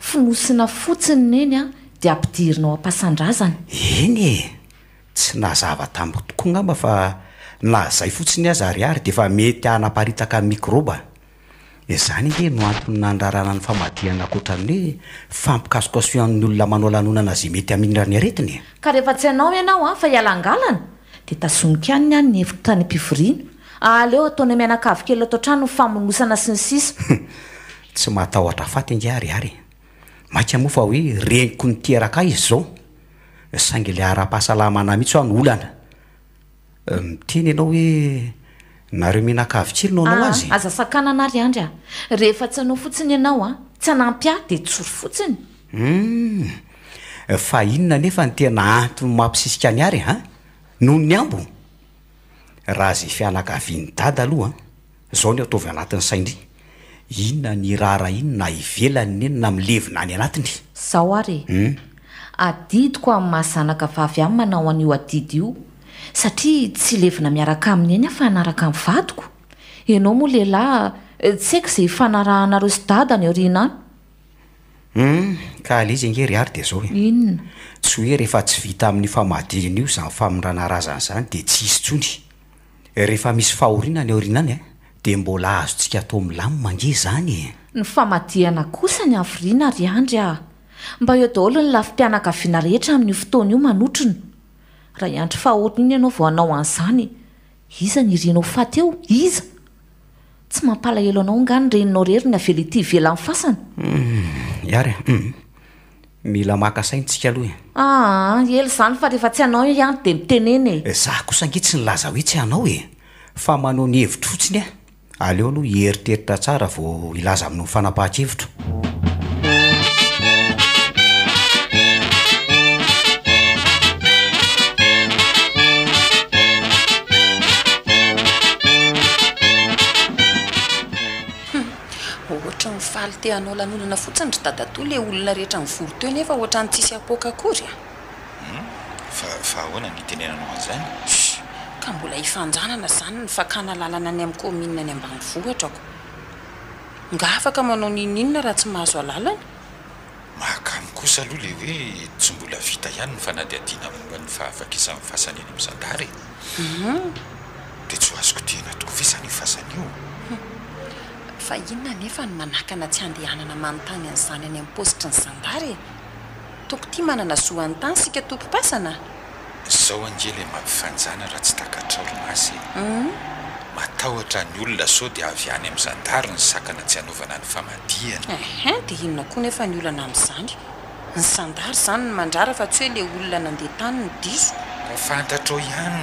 [SPEAKER 2] finosina fotsiny eny a de ampidirinao ampasandrazany
[SPEAKER 3] eny e tsy nazava tamiko tokoa gngamba aazay fotsiny azaiaydefa ety anaaitaka iroba zany e no antny nandrarana ny famadianakotranoe fampikasok aso ain'nyolona manao lanonana zay mety ainrany aeinyoiay e!
[SPEAKER 2] a nyet tnyinaleoataona ianakavokely ato-tanon faona sy
[SPEAKER 3] ahaaoaaaeaiay ma moa fa oe reniko niteraka a izy zao saingy le ara-pahasalamana mihitsy a ny olana miteny ianao hoe nareo mihnankavytselinao anao
[SPEAKER 2] ayaza ah, naanyhe ah. tsyanaofotsnyanaoatsy ah, aamya de tsory fotsny
[SPEAKER 3] hmm. inona nefa ny tena antoy mampisisikany ay a no ny ambo raha zay fianakaviany dady alohaa zao noo ataovy anatin'ny saiindriy inona ny raharaha iny na ivelan ny enyna milevina any anatiny zao aryeum hmm?
[SPEAKER 2] adidko am mahazanaka vavy any manao an'io adid io satria tsy levina miaraka aminy eny ahfa naraka n'ny vatko ianao moa lehilahy eh, tsy aiko izay fanarahnareo s tad ny orina
[SPEAKER 3] any mka hmm? ale zynery ay de aoe inn tsy hoe rehefa tsy vita amin'ny famahdiinaio zany faminrana razana zany de i nhna y a de mbola azo tsika atao ami'ny lamy mange zanye
[SPEAKER 2] ny famadiana kosa ny avy rina ry andry a mba eo daholo ny lafipianaka vina rehetra amin'ny fotoana io manotrina raha iandry faotna iny ianao vao anao an'izany iza ny irinao fat eo iza tsy mampalahelo anao ngany reninao rery ny aela tyela nyasana
[SPEAKER 3] iary hmm, hmm. mila makasainytsika aloha e
[SPEAKER 2] ah, e zany fa rehef tsy anao iandry dinah
[SPEAKER 3] ange tsy ny aleo no hiheriteritra tsara vao ilaza aminy fanampahatrevotro
[SPEAKER 4] hm. ohatra nifaly tehanao lanolona fotsiny ry dada to ila olona rehetra mivoro te nefa oatra a'ny tsisy apoaka akory
[SPEAKER 1] aaa hona hmm? ntenenanao'zany
[SPEAKER 4] azann any am'o ny ambanihona afmanaonninna raha tsy mahazo allana
[SPEAKER 1] maaka any kosa aloha ley hoe tsy mbola vita ihany ny fanadiadiana momgany fa hafakisa aminny fasany eny ami'ny andaryu mhm. de tsy ho azoko tiana toko ve sany fasanyioa
[SPEAKER 4] inonanefa ny manakna tsy andeananamanontany an'izany any amn'ny postry ny zandarye toko ty manana zoany tany sika tompo-pasana
[SPEAKER 1] zao anely e mampifanjaa raha tsy taatrao romayaatr mm. nyolona so di avy any am'ny zadary ny saana tsy hanaovana ny
[SPEAKER 4] famananona amylonanihayno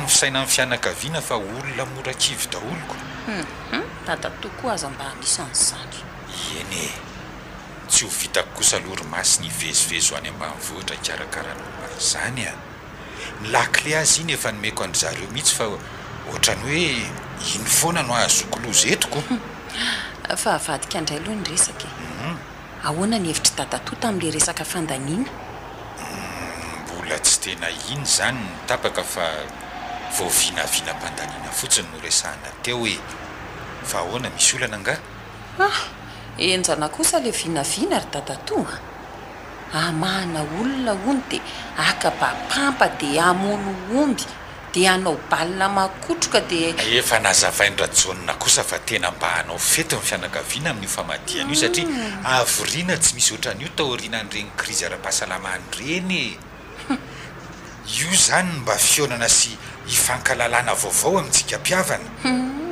[SPEAKER 1] fisaina amnny fianakianafaolona moraiy aolok
[SPEAKER 4] mhm, doa
[SPEAKER 1] haeny e tsy ho vitako kosa aloharomasy ny ivezivezy any amban'ny vohatra iarakarahnla nylakile azy iny efa nomeko an'zareo mihitsy fa oatrany hoe iny foana no ahazokolozetoko
[SPEAKER 4] fa avadika andray aloha ny resaka um ahoana ny hevitry datatoa tamin'la resaka fandanina
[SPEAKER 1] mm, mbola tsy tena iny zany nytapaka fa voavinavinampandaniana fotsiny noresana teo hoe fa ahoana misy olo anangaah
[SPEAKER 4] enzana kosa la vinavina ry datato ah. amahana olona ono di akabapampa di amono omby di anao balina makotroka diefa
[SPEAKER 1] nazavaindrajonna kosa fa tena mba hanao fety ny fianakaviana amin'io famadiany io satria mm. avoriana tsy misy ohatra an'io taoriana anyiregny krizy ara-pahasalamany reny e io zany mba fionana sy hifankalalana vaovao amintsika mpiavana
[SPEAKER 4] mm.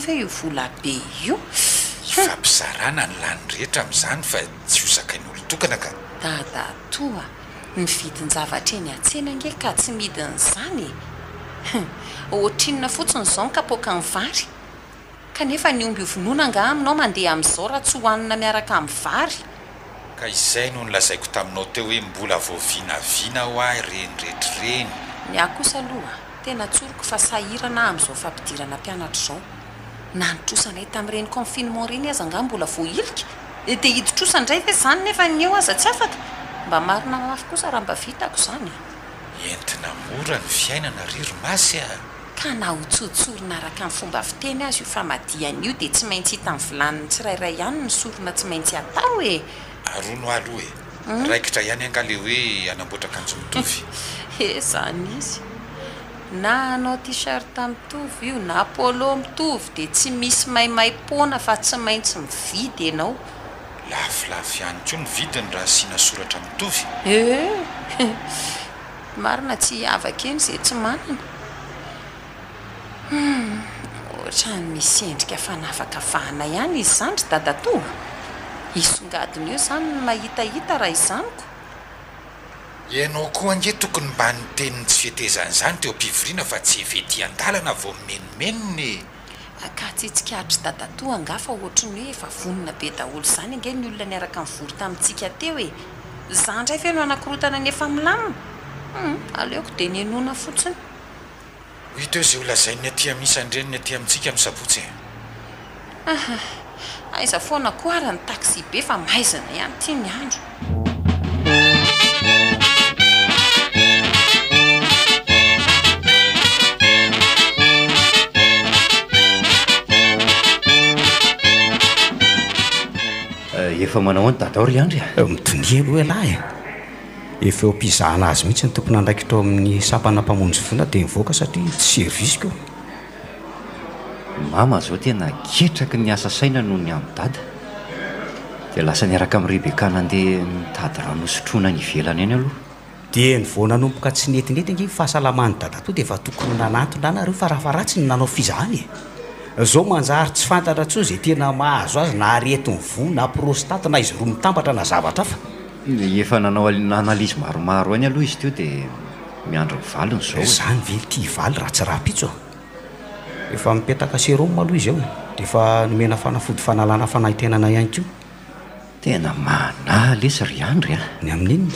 [SPEAKER 4] ve io vola be ioifampizarana
[SPEAKER 1] ny lanyrehetra ami'izany fa tsy o zaain'olo -tokana
[SPEAKER 4] kadadatoa nividinjavatrenyatenange ka tsy midin'znyonona e? fotsinyzao nkapoka n varykefnyombyovnonanga aminao mandeha amzao raha tsy honina miaraka y vark
[SPEAKER 1] izay noho nylazaiko taminao teo hoe mbola vovinavina ho ah
[SPEAKER 4] reniretrirenyny o aohatenatsoriko fa anaamzomian na nitrosandray tamin'ireni confinement reny aza ngah mbola voa hirika e, di hiditrosa indray te zany nefa nyeo aza tsy afaty mba marina mafy kosa raha mba vitako zany
[SPEAKER 1] entina mora ny fiainana
[SPEAKER 4] riromasy a ka na hotsotsorina araka ny fomba vi teny azy io fa madian' io dia tsy maintsy hita mnny vilaniny tsirairay ihany ny sorona tsy maintsy atao e
[SPEAKER 1] arono alo e hmm? raikitra ihany anga le hoe anamboatra akanjo
[SPEAKER 4] midovy eh zany izy na anao ti sharte amy tovy io na apolo mitovy di tsy misy mahimay pona fa tsy maintsy mividy anao
[SPEAKER 1] lafilafy iany tso ny vidyny raha sina soratra
[SPEAKER 4] mitovy ee eh! marina tsy avak eny zay tsy mananah hmm, ohatra misy endrika fa navaka vahana ihany izyzanyry da datoa isongadiny io zany nmahitahita raha izanyko
[SPEAKER 1] ianao koa nge tokony mba niteniny tsy fihetezanyizany teo ampivoriana fa tsy efetian-dalana avao menomenony
[SPEAKER 4] aka tsitsika artry da tatoanga fa ohatrany hoe efa vonina be daholo zany ange ny olona niaraka vory tamintsika teo oe za ndrayfa ano anankorotana ny efa milamina aleoko di ninona fotsiny
[SPEAKER 1] hoyt eo zay lazai ny atya misany reny ny atya mintsika mi sapotsy e
[SPEAKER 4] aiza foana koa ara ny taxi be fa maaizana ihany ty ny andro
[SPEAKER 5] efa manao
[SPEAKER 3] ny dada ao ry andry a ah. midonia aloh helahy e efaeo ampizahna azy mihintsy ny tompony andraikitrao amin'ny sampana mpamonjy vona dia nivoaka satria tsy servise koa
[SPEAKER 5] mama zao tena ketraky ny asa saina noho ny amin'n dada di lasa
[SPEAKER 3] niaraka amin'ny rebeka nandeha mitady rano sotrona ny ivelana any aloha di nyvonanompoka tsy nentinety ngy fahasalaman'ny dada to dia efa tokony hnanatona nareo fa rahafaratsyny nanao fizahany e zao manjary tsy fantatra tso zay tena mahazo azy na aetinny vo na prostate na izy roa mitambatra na zavatra
[SPEAKER 5] faefanaaoaanalise maromaro any aloha izy tyo dia
[SPEAKER 3] miandro ny valiny zaoza e. nyvely ty valy raha tsy rahapitso efa mipetaka sero aloha izy ao de efa nomena fanafody fanalana fanahitenana hany ko tena mana lesy ry andry a e. ny amin'in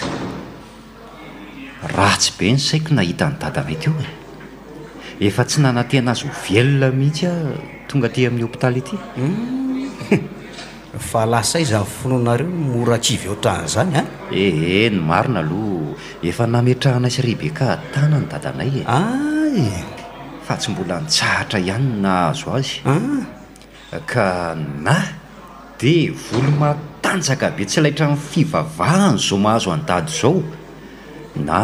[SPEAKER 3] ratsy
[SPEAKER 5] be ny saiko nahita ny dady ametyo e. efa tsy nanateana azy o velona mihitsy a tonga ti amin'ny hôpitaly ety hmm. fa lasa izaan finoanareo nmoraakivy eo tany zany a eheny eh, marina aloa efa nametrahana izy rehibe ka tanany dadanay ea fa tsy mbola nitsahatra ihany nahazo azy ka na di volo matanjaka be tsy laitra n fivavahany zao mahazo andady zao na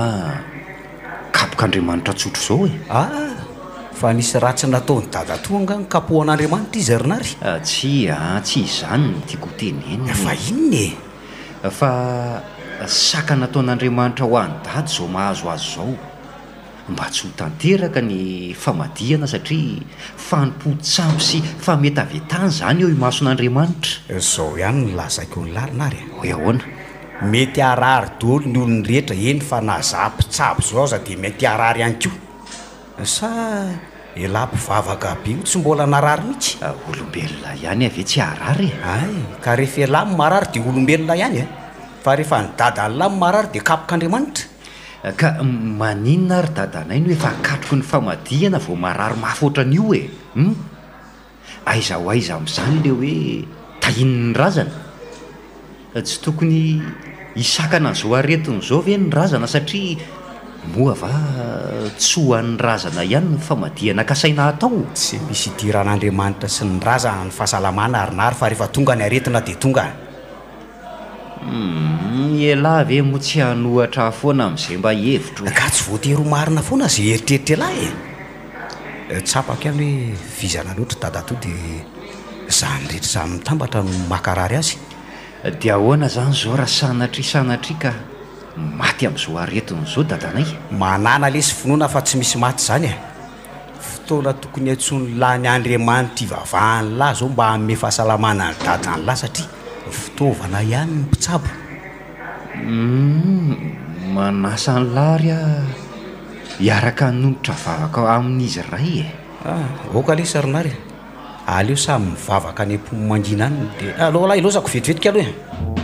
[SPEAKER 3] kapoka andriamanitra tsotro zao e ah! fa nisy ratsy nataony dada toanga ny kapoo an'andriamanitra izy arinary ah, tsy a ah, tsy izyzany notiako hoteneny fa inony
[SPEAKER 5] e fa saka nataon'andriamanitra ho any dady zao mahazo azo zao mba tsy ho tanteraka ny famadihana satria fanimpoo
[SPEAKER 3] tsamby sy fa mety avetany zany eo io mahaso an'andriamanitra eh, zao ihany ny lazaiko ho ny larina ary e. hoe ahoana mety arary dolo ny olo nyrehetra eny fa nazapitsaby zao za de mety arary ihany ko sa ilampivavaka abe io tsy mbola narary mihitsy ah, olombelona ihany ave tsy arary e a ka rehefa la my marary dia olombelona ihany a e. fa rehefa ah, ny dada ny lamy marary dia kapoka andriamanitra ka maninona ary dadanainy hoe fa akatroky ny famadihana vao mararo mahfoatran'io e um
[SPEAKER 5] aiza ho aiza amin'izany le hoe tain' ny razana ah, tsy tokony isakana n'zo aretin'izao ve nyrazana satria
[SPEAKER 3] moa va ts hoan'ny razana ihany ny famadiana akasaina hatao sy misy itirahan'andriamanitra sy nyrazana ny fahasalamana arinary fa rehefa tonga ny aretina dia tongam hmm, elay ve moa tsy hanohatrafoana amin'izay mba hevitro ka tsy voatery marina foana za heritreritra lahy e eh, tsapako ihany hoe vizana noatra dady atoa dia za nyrehetrazany nitambatra no makarary azy dia ahoana zany zao raha sanatry sanatry ka maty ami'izao aretin' zao dadanay manana le sy finoana fa tsy misy maty zany e fotona tokony antsony la ny andriamanyty vavahany lahy zao mba ae fahasalamana ny dadany lahy satria fitaovana ihany hmm, ny mpitsabou
[SPEAKER 5] manasa any lahy ary a
[SPEAKER 3] iaraka nonitra vavaka amin'izy ray eah oka le sarinary aleo samy mivavaka any mpomo mangina anyny di alohlah elozako vetivetika aloha e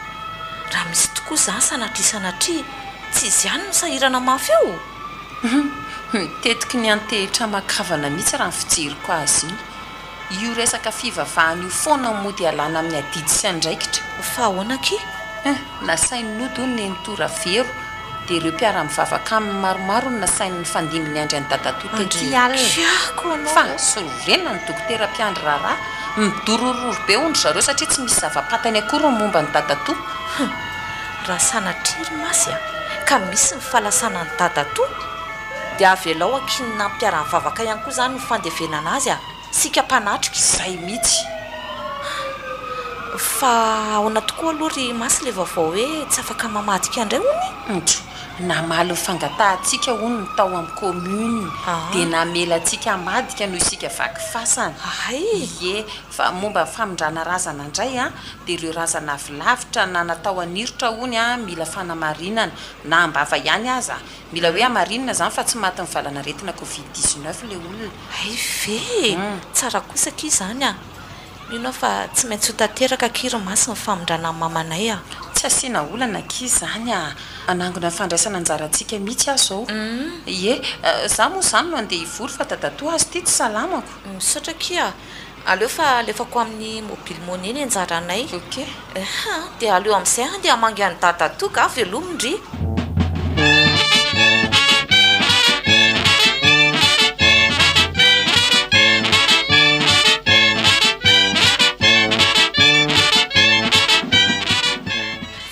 [SPEAKER 4] raha misy tokoa za sanatri sanatria tsy izy any ny sahirana mafy eo mitetiky hmm, ny antehitra mahakavana mihitsy raha ny fijiryko azy iny io resaka fivavahana io foanamo dy alana amin'ny adidi syandraikitra fa ahoana aki eh, nasainy n'odyn nynytora vero dia ireo mpiara-minivavaka amin'ny maromaro no nasainyny fandiminy andry any datatotenkfa sorrenona ny dokoteram-piandry raharaha midorororo be ondry zareo satria tsy misy zavapatany akoa ro momba ny dadato raha sanatri ry masy a ka misy mifalasanany
[SPEAKER 2] dadato dia avelao akinina mpiarany vavaka ihany koa zany nofandehvena anazy a sika mpanatrika izay mihitsy fa aho anatokoa
[SPEAKER 4] aloha ry masy ley vao vao hoe tsy afaka mamadika andray ony namaly fangatahntsika ony no tao amin'ny commune ah. dia namela ntsika amadika noho isika vaky fasana aye fa momba famindrana ah, razana indray a dia reo razana avilavitra na natao aniritra ony a ah, mila fanamarinana na ambava ihany azaa mila hoe amarinina zany fa tsy matynny valana retina covid 19ef le olona aeve mm. tsara koasaki zany a inaofa tsy maintsy hotanteraka kirymasy nyfamondrana mamanay ah tsy asina olana aki zanya anagona fandraisana anjaratsika mihitsy azo ao ye mm. e, za moa zany no andeha hivory fa dadato azo ty ty salamako satra kia aleofa lefako amin'ny mobily moneny anjaranaykh eh,
[SPEAKER 2] di aleo amizay de mangyany dadato galomidri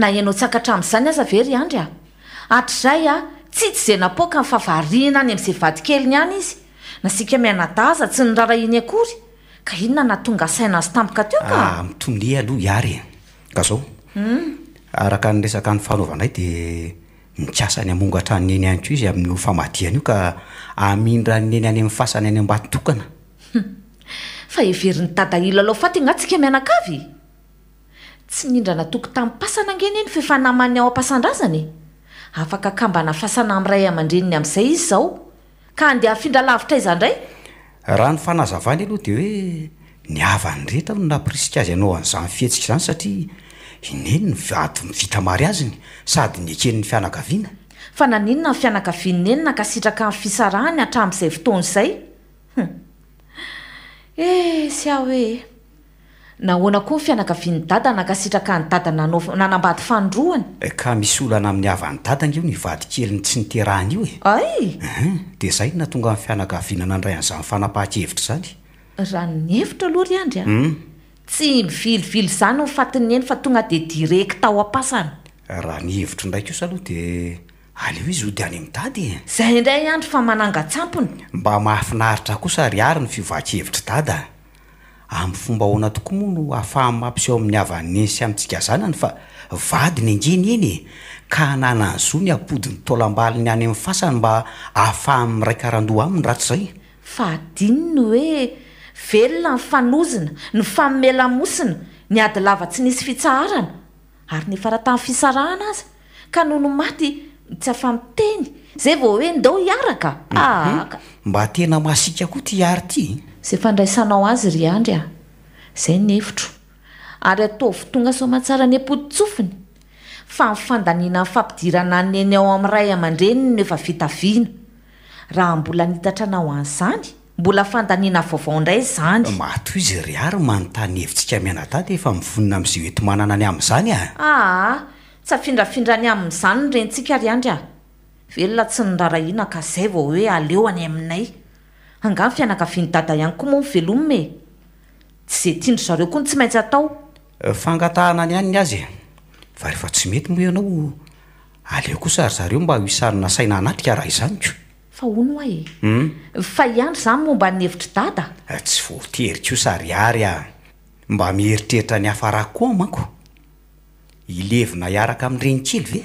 [SPEAKER 2] na ianao ts akatramin'izany aza very andry a atr'zay a tsy tsy izay napoaka nfavarina any am'izay vadi kelyny any izy na sika mianadaza tsy ny rara iny akory ka inona naa tonga asaina azy tampoka teoka
[SPEAKER 3] nyaneyaehenyany my
[SPEAKER 2] ay baeyny adailo aofatnatikaia tsy nindrana tokony tamin'ny pasanangeny eny faefa namany ao ampasandrazany afaka kambana fasana amin'nray aman-dreniny amin'izay izy zao ka ndeha findralavitra iza ndray
[SPEAKER 3] raha ny fanazavany aloha dia hoe niavany rehetano ny napirisika azy anao an'izany fihetsika izany satria ineny ny vato mivita mari aziny sady nyakenyny fianankaviana
[SPEAKER 2] fa naninona ny fianakavian n eny nankasitraka ny fisarahany hatramin'izay fotoana izay eh sy ah hoe eh. nahoana koa ny fianagaviany dada nankasitraka ny dada nan nanambady fandrohany
[SPEAKER 3] eh, ka misy olo ana amin'ny havany dada ngeo ni vady keliny tsy niterahny io e aya eh, dia zay no na tonga min'ny fianagavina ana indray an'izanyfanapahakhevitra zany
[SPEAKER 2] raha ny hevitra aloha ry andry aum hmm? tsy mivilivily zany fatin'ny eny fa tonga dia direktao apasany
[SPEAKER 3] raha ny hevitro indraiky osa aloha dia aleo izy o di any midady izay e. indray andro
[SPEAKER 2] fa mananga tsampony
[SPEAKER 3] mba mahafinaritra kosa ry ary ny fiovah-khevitra dada amin'nyfomba hoana toko moa no ahafaha mampiseeho amin'ny havanesy aminntsika zanany fa vadi ny angeny eny e ka nana ny zoa ny ampodi ny taolambali ny any amin'ny fasany mba ahafah amin'nyraikaran-doha aminy ratso izay
[SPEAKER 2] fa adiny ny hoe velona ny fanozina ny famomelamosina ny ady lava tsy nisy fitsaharana ary ny faratamin'ny fisarahna azy ka noho ny maty tsy afamiteny zay vao hoe ndeo hiaraka
[SPEAKER 3] mhm. aak ah, mba tena masiaka koa ty
[SPEAKER 2] hary ity zay fandraisanao azy ry andry ao izay nevitro ary ataovy tonga so mantsara ny potintsofiny fa nyfandaniana ny fampidirana ny ny ao ami'nray aman-dreny no efa vitaviana raha mbola nitatra anao anyizany mbola fandanianay vaovaoindray
[SPEAKER 3] izanymato izy ry ary manontanyhevintsika mianataty efa mivonina amin'izay eto manana ny amin'izany a
[SPEAKER 2] aha tsy afindrafindrany amin'n'izany n rentsika ry andry a velona tsy nyrara hina ka zay vao hoe aleonyanay angano fianakaviany dada ihany koa moa ny velominae tsy zay tindry zareo koa ny tsy maintsy atao eh, fangatahana ny any ny azy e.
[SPEAKER 3] fa rehefa tsy mety moa ianao aleo koa sary zareo mba ho isanyna saina anatrika raha izanyko
[SPEAKER 2] fa ho no a eum hmm? fa hiandry zany momba nhevitry dadatsy
[SPEAKER 3] eh, voaterika io sary ary a mba miheritreritra ny hafara ko a mako ilevina hiaraka amin'irenykely ve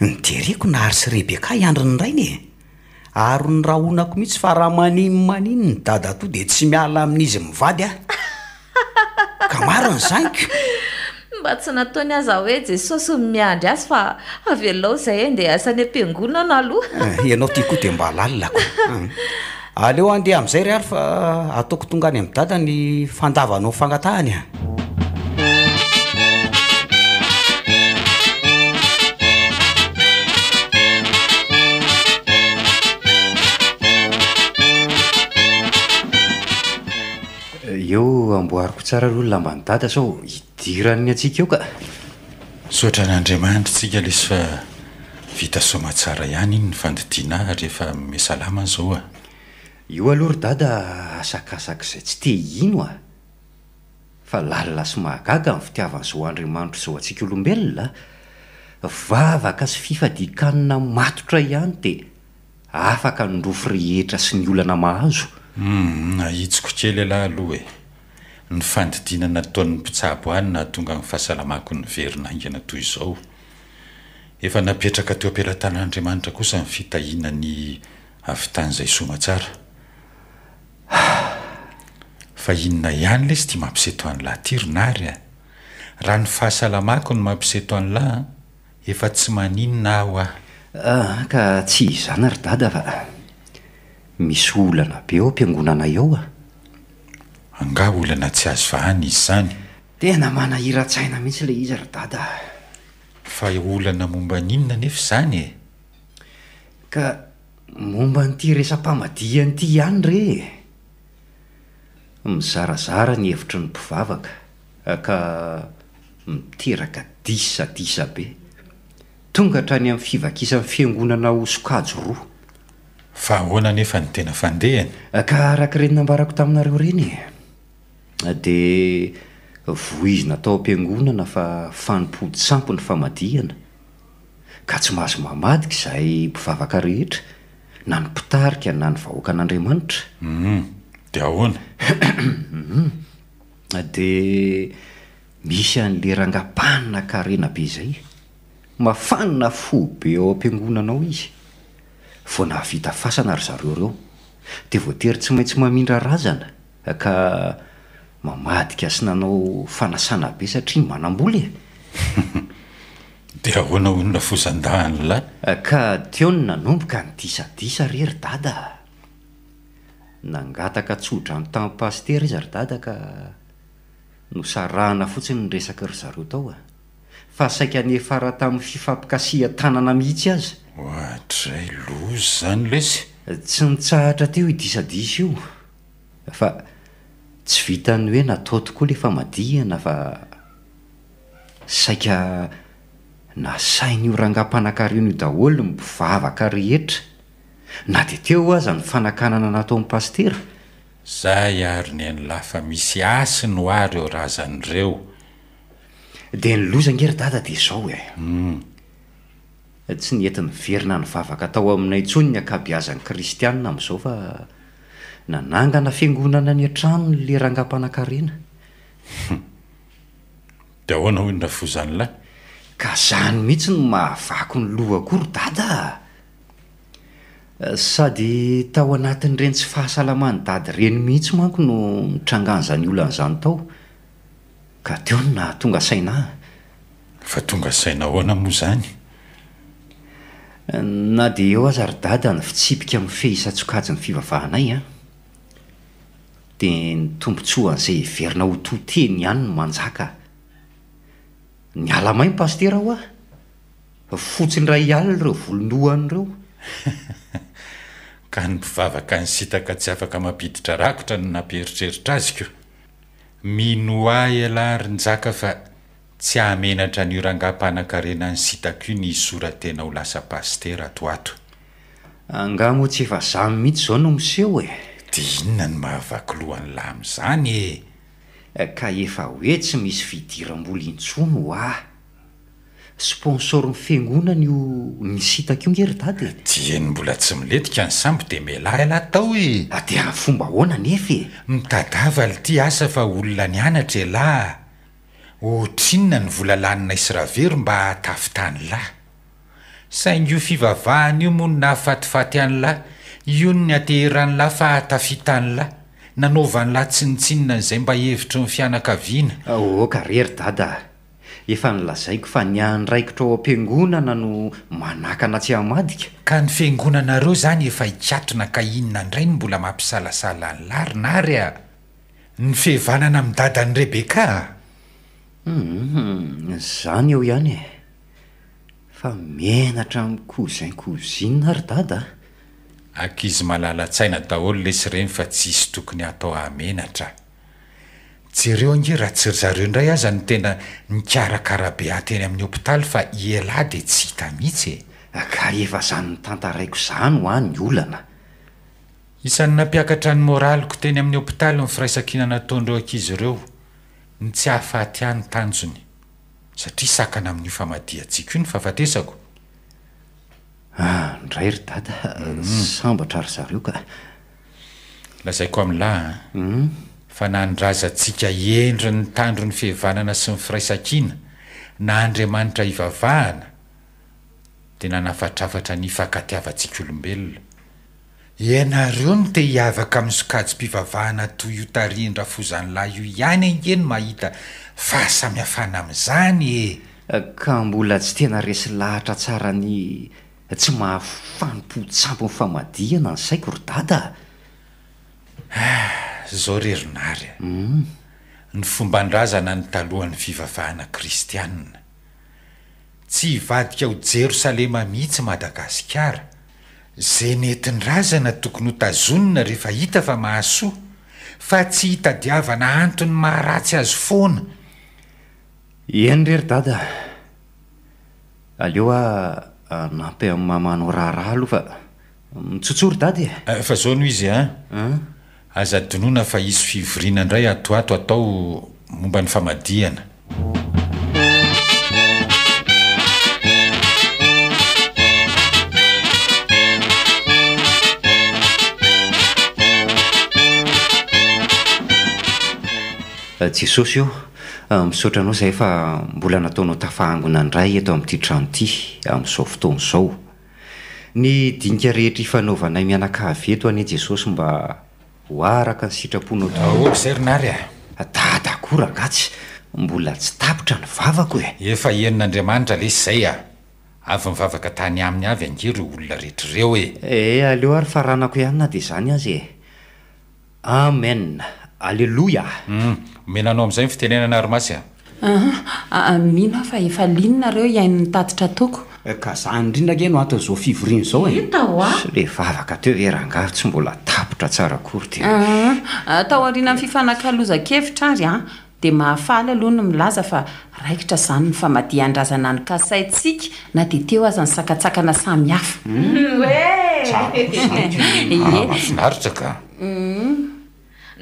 [SPEAKER 3] nydereko na hary sy rebeka iandri ny rainy e ary ny rahoinako mihitsy fa raha maniny maniny ny dada to dia tsy miala amin'izy mivady ah ka mariny zaniko
[SPEAKER 2] mba tsy nataony aza hoe jesosy miandry azy fa avelonao izay en di asan'ny am-piangonana aloha
[SPEAKER 3] eh, ianao tya koa dia mba lalinako hmm. aleo andeha amin'izay rahary fa ah, ataoko tonga any amin'nydada ny fandavanao fangatahany a
[SPEAKER 5] amboariko tsara loha no lambany dada sao hidiranny atsika eo ka sotra
[SPEAKER 1] n'andriamanitra tsika lesy fa vita omatsara ihany iny ny andiianah
[SPEAKER 5] eh o io aloh ry dada asakasaka izay tsy te ino a fa lalina sy mahagaga minny fitiavan'izao andriamanitro izao antsika olombelona vavaka sy fifadikanina matotra ihany di afaka nydrofo rehetra sy ny olana mahazo mm, ahtsikoe
[SPEAKER 1] ny fandidiananataon'ny mpitsabo any na tonga ny fahasalamako ny verinangana toy izao efa napetraka teo ampelantanan'andriamanitra kosa ny fitahinany avytan'izay soma tsara fa inona ihany lay zy ti mampiseto an'lahy ti rinay ah raha ny fahasalamako ny mampiseto an'lahy efa tsy maninona aho
[SPEAKER 5] ahka ah, tsy izany ry dada fa misy olana beo mpiangonana o anga
[SPEAKER 1] olana tsy azo vahany izy izany
[SPEAKER 5] tena manahiran-tsaina mihintsy la iza ry-dada
[SPEAKER 1] fa e olana momba n inona nefa izany e ka momba
[SPEAKER 5] n'ity resa mpamadia ny ity ihany rey mizarazara ny hevitry ny mpivavaka ka miteraka disa disabe tonga htrany amin'ny fivakisa n'nny fiangonana hosokajo roa fa hoana nefa ny tena fandehany ka araka ireny nambarako taminareo irenye de vo izy natao am-piangonana fa fanimpody tsampo ny famadihana ka tsy mahazo mamadika zahay mpivavaka rehetra na nympitarika na ny vahoakan'andiamanitrad mm-hmm. mm-hmm. de misy an'le rangampanina karena be zay mafanina fo be ao ampiangonanao izy vonahavita fasana ry zareo reo devoatery tsy maintsy mamindra zna mamadika sy nanao fanasana be satria manamboly ede honanolafozandahanylahy eh, ka teo ny nanomboka ny disadisa re ry dada nangataka tsodra inny tamin pastera izy ry dada ka nosarahana fotsiny nyresaka ry zareo tao a e. fa saika nyefara tamin'ny fifampikasia tanana mihitsy azy oadray lozy zany lesy eh, tsy nytsahatra teo hidisadisa iofa tsy vita ny hoe natao tokoa iley fa madiana fa saika nasainy orangaham-panankarinio daholon mpivavaka rehetra na di teo aza ny fanakanana natao amin'ny pastera za iary nyeny lafa misy asy no ary eo razan'ireo di nylozanga erydada di zao eum hmm. tsy ny entiny verina ny vavaka atao aminay ntsony ny akabiazany kristianna am'izao fa nanangana fiangonana ny an-tranon le rangam-panan-karena de hoana hoy nrafo zanylahy ka izany mihitsy no mahavako ny lohako ry dadaa eh, sady tao anatin' reny tsy fahasalamany dady ireny mihitsy manko no mitrangan'zany oloan'izany tao ka teo ny eh, na tonga sainahafa tonga aina hoana moa zanyna de eo aza ry dada no fitipika ami'ny ehnnay dia ny tombontso an'izay verina ho toteny ihany no manjaka ny alamainy pastera ho aho fotsiny raha hialiny ireo volondohanyireo
[SPEAKER 1] ka ny mpivavaka ny sitaka tsy afaka mampiditra rakotra no namperitreritra azyko minoa elahy rinjaka fa tsy hahmenatra nyorangahm-paanan-karena ny sitak i nysoratena ho lasa pastera to ato angamoa tsy
[SPEAKER 5] efa zahny mihitsy izao no moseho e inona ny mahavakilohany lahy amn'izany e ka efa hoetsy misy fidira mbola intsono o ah sponsory ny fingonany io ny sitako io ngerydady e dieny mbola tsy miletika ny
[SPEAKER 1] samby de melahy
[SPEAKER 5] elahy atao e ah, di a ah, fomba hoana nefy e mitadavaly ty asa
[SPEAKER 1] fa olona ni anatra elahya oh trinona ny vola lanina isravero mba atafitany lahy saingio fivavahany io monynahafatifaty an' lahy io ny ny atehiran' lahy fa tafitany lahy nanaovany lahy tsy nitsinona an'izay mba
[SPEAKER 5] hevitry ny fianakaviana ah, oka oh, re ry dada efa nylazaiko fa niandraikitra ao am-piangonana no manaka ana tsy hamadika ka ny fingonanareo zany efa
[SPEAKER 1] hikiatona ka inona indray ny mbola mampisalasalany la rynary a ny fehvanana
[SPEAKER 5] amin'n dada ny rebeka a mhm, zany eo ihany e fa mianatra mi'kozain-kozinna ry dadaa
[SPEAKER 1] ankizy malala tsaina daholo na sy ireny fa tsy isy tokony hatao ahmenatra tsy ireo ange raha tsiry zareo indray aza ny tena nikarakarahabe hahteny amin'ny ôpitaly fa ialahy dia tsy hita mihitsy e ka efa zany ny tantaraiko izany a ny olana isan'ny nampiakatra ny môralyko teny amin'ny hôpitaly ny firaisankinanataondreo ankizy ireo ny tsy hahafaty ahny tanjony satria sakana amin'n'iofa madia atsiko io ny fafatesako
[SPEAKER 5] Ah, ndray ry dada mm. sambatra
[SPEAKER 1] ry zareo ka lazaiko amin'lahy an mm. fa nandrazantsika endry ny tandro ny fihavanana sy ny firaisakina na andriamanitra hivavahana dia nanafatrafatra nifankatiavantsika olombelona ianareo no tehiavaka amin'ny sokajy mpivavahana toy iotarian-drafozanylahy io ihany angeno mahita
[SPEAKER 5] fahasamihafana amin'izany e ka mbola tsy tena resy lahatra tsara ny tsy mahafanompo tsampony famadihana ny saiko ry dadaaah zao reronary a mm.
[SPEAKER 1] ny fomba ndrazana ny talohan'ny fivavahana kristianna tsy hivadika ho jerosalema mihitsy madagasikara zay nentindrazana tokony ho tazonona rehefa hita fa mahasoa fa tsy hitadiavana antony
[SPEAKER 5] maharatsy azy foana eny re ry dada aleoa Ah, nampy amy mamano o raharaha alohafa mitsotsory
[SPEAKER 1] dady e ah, fa zao noho izy a ah. azadinona fa izy fivoriana indray atoato atao momba ny famadihana
[SPEAKER 5] jesosy o Ah, misaotra anao zay fa mbola nataonao tafahangona indray atao ami'ity trano ty ah, amin'izao fotona izao ny dinika rehetra ifanaovanay mianakaveto any jesosy mba hoaraka ny sitrapoanao zay rnay dada e? korangaty mbola tsy tapitra nyvavako e
[SPEAKER 1] een'adiaatra le szay aavy mivavakatanyainy
[SPEAKER 5] ayanereolona rehetrreo e eh, e aleo aryfa anao ihanina de zany azy eamen alleloia mm. aao am'izay nfitenenana aasyamino
[SPEAKER 4] ah, ah, aho fa efalinonareo iain'nytatitra toko
[SPEAKER 5] zany drindrako a zoivoinyaol o atsy boaoy
[SPEAKER 4] atao arina inny fifanakalozakevitra ary a ah, di mahafaly aloha no milaza fa raikitra zany ny famadia andrazana ny hmm. ka saitsika na di teo azanysakatsakana samy hafae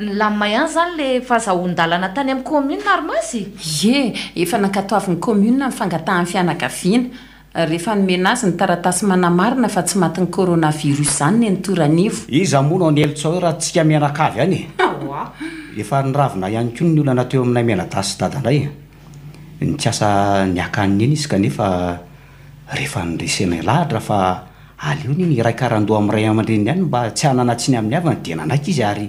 [SPEAKER 2] nylaaany zany le fahzaondalana
[SPEAKER 4] tany amn'y kômmn marin azy ie efa nankatoaviny kômnia mifangataha ny fianagaviana rehefa nomena azy ny taratasy manamarina fa tsy matinny kôrôna viros zany la
[SPEAKER 3] nitoranivoionaao nets ahika iaaaayoahhyymy sy ny ainynnaay e. izy ay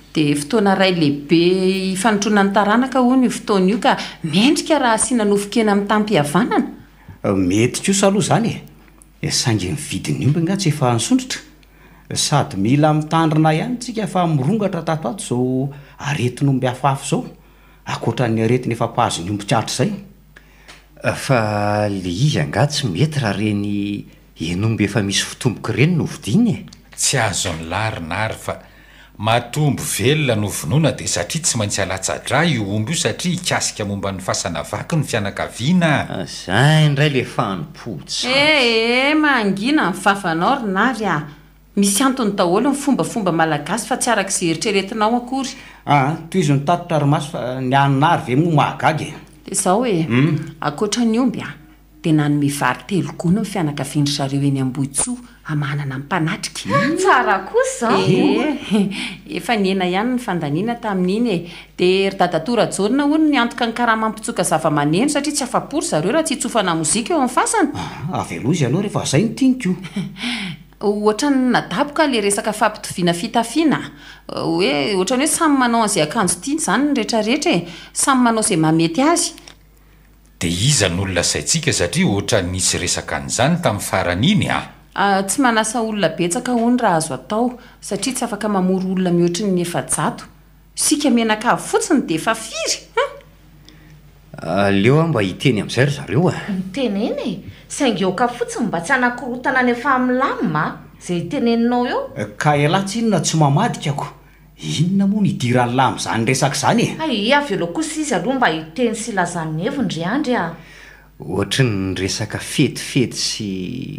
[SPEAKER 4] d fotoana aylehibe norona ny anaka o e. ny otoio ka mendrika raha syananofokena ami'ny tanpianaanryia
[SPEAKER 3] itandrina ihayafa mirongatra tat a ao aetinomby hafaaf ao aora ny aeti ny efapahazo nyombaye
[SPEAKER 5] iy nga tsy mety aha eny enomby emisy ftmboka reny noinytsyazonylarinya matombo
[SPEAKER 1] velona novonona di satria tsy mantsy alatsadraa i omby io satria hikasika momba ny fasana vaky ny
[SPEAKER 5] fianakaviana ah, zay ndraylefaots
[SPEAKER 4] ee eh, eh, mangina vavanao rinary a misy antony daholo nyfombafomba malagasy fa tsy arak' izaeritreretinao akory
[SPEAKER 3] aha toy izy ny tatotrarimaso fa ny anonary vemo mahagagye
[SPEAKER 4] zao e, e. Hmm? akotra ny ombya d nanomivary telokoa nao nifianaka vindry zareo eny amboitsoa amanana n mpanatrikae ah, eh, eh, efa ny ena ihanyny fandaniana tamin'iny e dia ry dadatorajonna hono nyantoka ny karaha mampitsoka zava-maneno satria tsy afapory zareo raha tsy hitsofana mozika eo amin'ny
[SPEAKER 3] fasanaaaaniano ah,
[SPEAKER 4] oatrany nadaboka la resaka fampitoviana fitafiana eh, hoe ohatran'ny hoe samy manao an'zay akanjo tiany izany nyrehetrarehetra e samy manao zay mametyazy
[SPEAKER 1] di izany olona saintsika satria ohatra nisy resaka n'izany tamin'ny faran' iny a ah.
[SPEAKER 4] ah, tsy manasa olona betsaka ho ny raha azo atao satria tsy afaka mamory olona mihoatranny efa jato sika mianaka o fotsiny di efa firy an
[SPEAKER 5] aleo ah, aho mba hiteny amn'izay ry zareo a ny
[SPEAKER 2] tenenye saingoka fotsiny mba tsy hana-korotana any efa milamima zay iteneninao eo
[SPEAKER 3] eh, ka elatsyinona tsy mamadikako inona moa no idi ranylahy am'izany esak zanye
[SPEAKER 2] aialo kos izy aloha mba hiteny sy lazanyevndry andry a
[SPEAKER 5] oatnresaka fetifety sy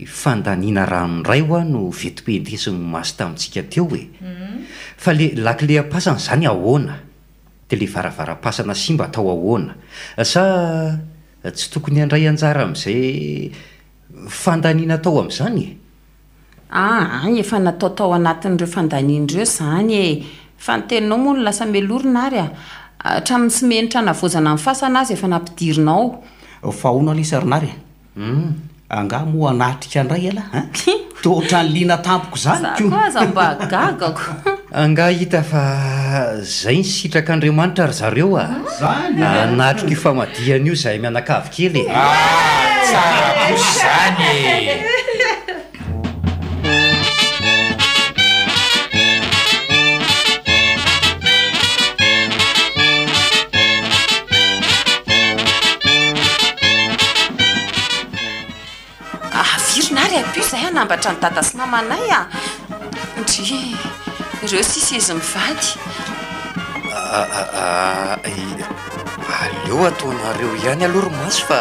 [SPEAKER 5] fandanina ranoindray ho a no vetimoendkesi ny masy tamintsika teo e hmm. fa le lakile ampasana zany ahoana de le varavara-pasana si mba atao ahoana za tsy tokony andray anjara amn'izay fandaniana e? ah, tao am'izanye
[SPEAKER 4] ahany efa nataotao anatin'reo fandanndreo zanye fa nyteninao moanoo lasamelorinary ah hatramin'ny sy menitra navozana amin'ny fasana azy efa nampidirinao
[SPEAKER 3] fa o no lasarinary au hmm. angaa moa anatri k andray ala en totra ny lina tampoko zay
[SPEAKER 4] za mba gagako
[SPEAKER 3] anga hita fa
[SPEAKER 5] zay nsitrak'andriamanitra ry zareo a eh? anatriko famadihan'io zaay mianakavo
[SPEAKER 1] kelysaoszan ah,
[SPEAKER 4] atra nytata sy mamanay a ndre ireo sisy izy mivaty
[SPEAKER 5] ah, ah, ah, aleo ataonareo ihany aloha romantsy fa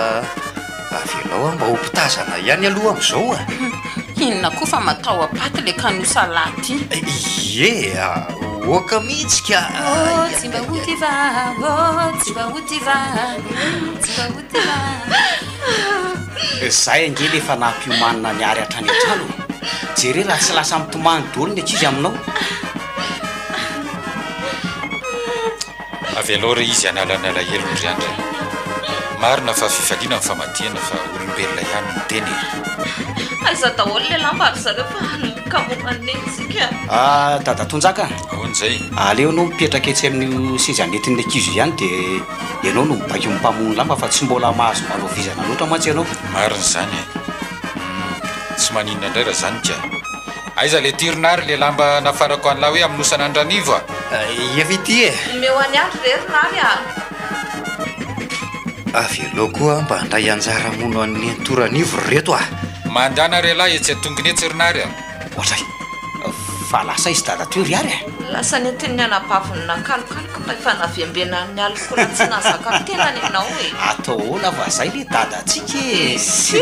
[SPEAKER 5] avylao a mba ho pitazana ihany aloha ami'izao a inona
[SPEAKER 4] koa fa matao abaty la kanosa laty
[SPEAKER 5] ye eh, oka mihitsika
[SPEAKER 4] smba hotvaahoo
[SPEAKER 3] zahy angely efa nahampiomanina niary atrany atranana jerey raha sy lasa mitomany dolo naika izy aminao
[SPEAKER 1] avy alohoa rey izy analanalahelo dry andray marina fa fivaliana nfamadiana fa olombelina ihany ny teny
[SPEAKER 2] zao llaba aaaoaa
[SPEAKER 3] ah, dada atonjaka ahon'zay aleo ah, anao mipetrakeetsy amin'n'o siza anetin'la kizoi ihany di ianao no mibaky mmpamonny lama fa tsy mbola mahazo manao vizana loatra maitsy ianao
[SPEAKER 1] marin' zanye hmm,
[SPEAKER 3] tsy maninona indray raha
[SPEAKER 1] zanyka aiza le tirinary le lamba nafarako an'lahy oe amin'ny osan' andranivoa
[SPEAKER 5] efaity eh,
[SPEAKER 2] e oaya ea
[SPEAKER 5] avy aloho koa mba handray anjara mono anyntoranivo rreto a mandehana rehalahy etsy atongonyetsyri
[SPEAKER 3] nary ah osay fa lasa izy dada teo riary a e.
[SPEAKER 2] lasa ny enti ny anapavony nakalokaloko mba efa navimbenany alikolatsi nazaka n tenaany anao e
[SPEAKER 3] atao ola va zay le dadatsika e sy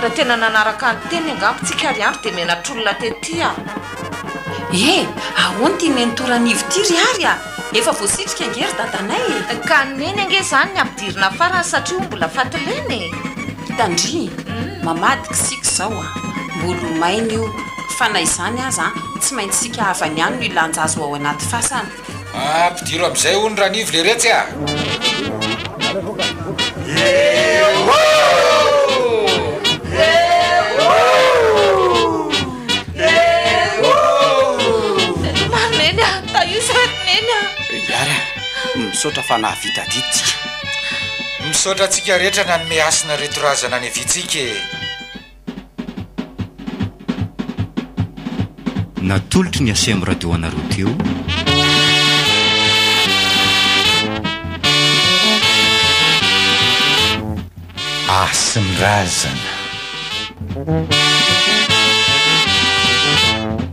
[SPEAKER 2] raha tena nanaraka ny tenny angapotsika ri andro de minatrolona tety a eh ahonyty nyntoranivo ity ri ary a efa voasitrika angery datanaye ka neny ange zany ny ampidirina fara
[SPEAKER 4] satroa mbola fatolenye tandri mm. mamadiky siky zao a mbolomainy io fa nayzany aza tsy mainsika avany any no ilanjazo ao anaty fasana
[SPEAKER 1] ampidiro ah, am'izay ho ny ranivy le retsy a misotratsika rehetra nanome asina retorazana e. ny avitsike
[SPEAKER 5] natolotry ny asi ami'ny radio anareo teo
[SPEAKER 1] asinyrazana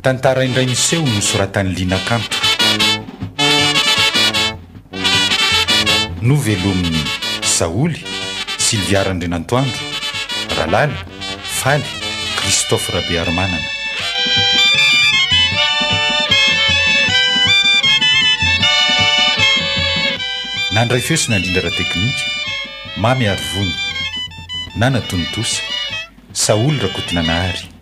[SPEAKER 1] tantara indray niseho mosoratany lina kampo no velominy saoly sy ndiaran-dre nantoango rahalaly faly kristofrabe arimanana nandray fesina andina ra teknika mamy aryvony na natonontosa saoly rakotinanahary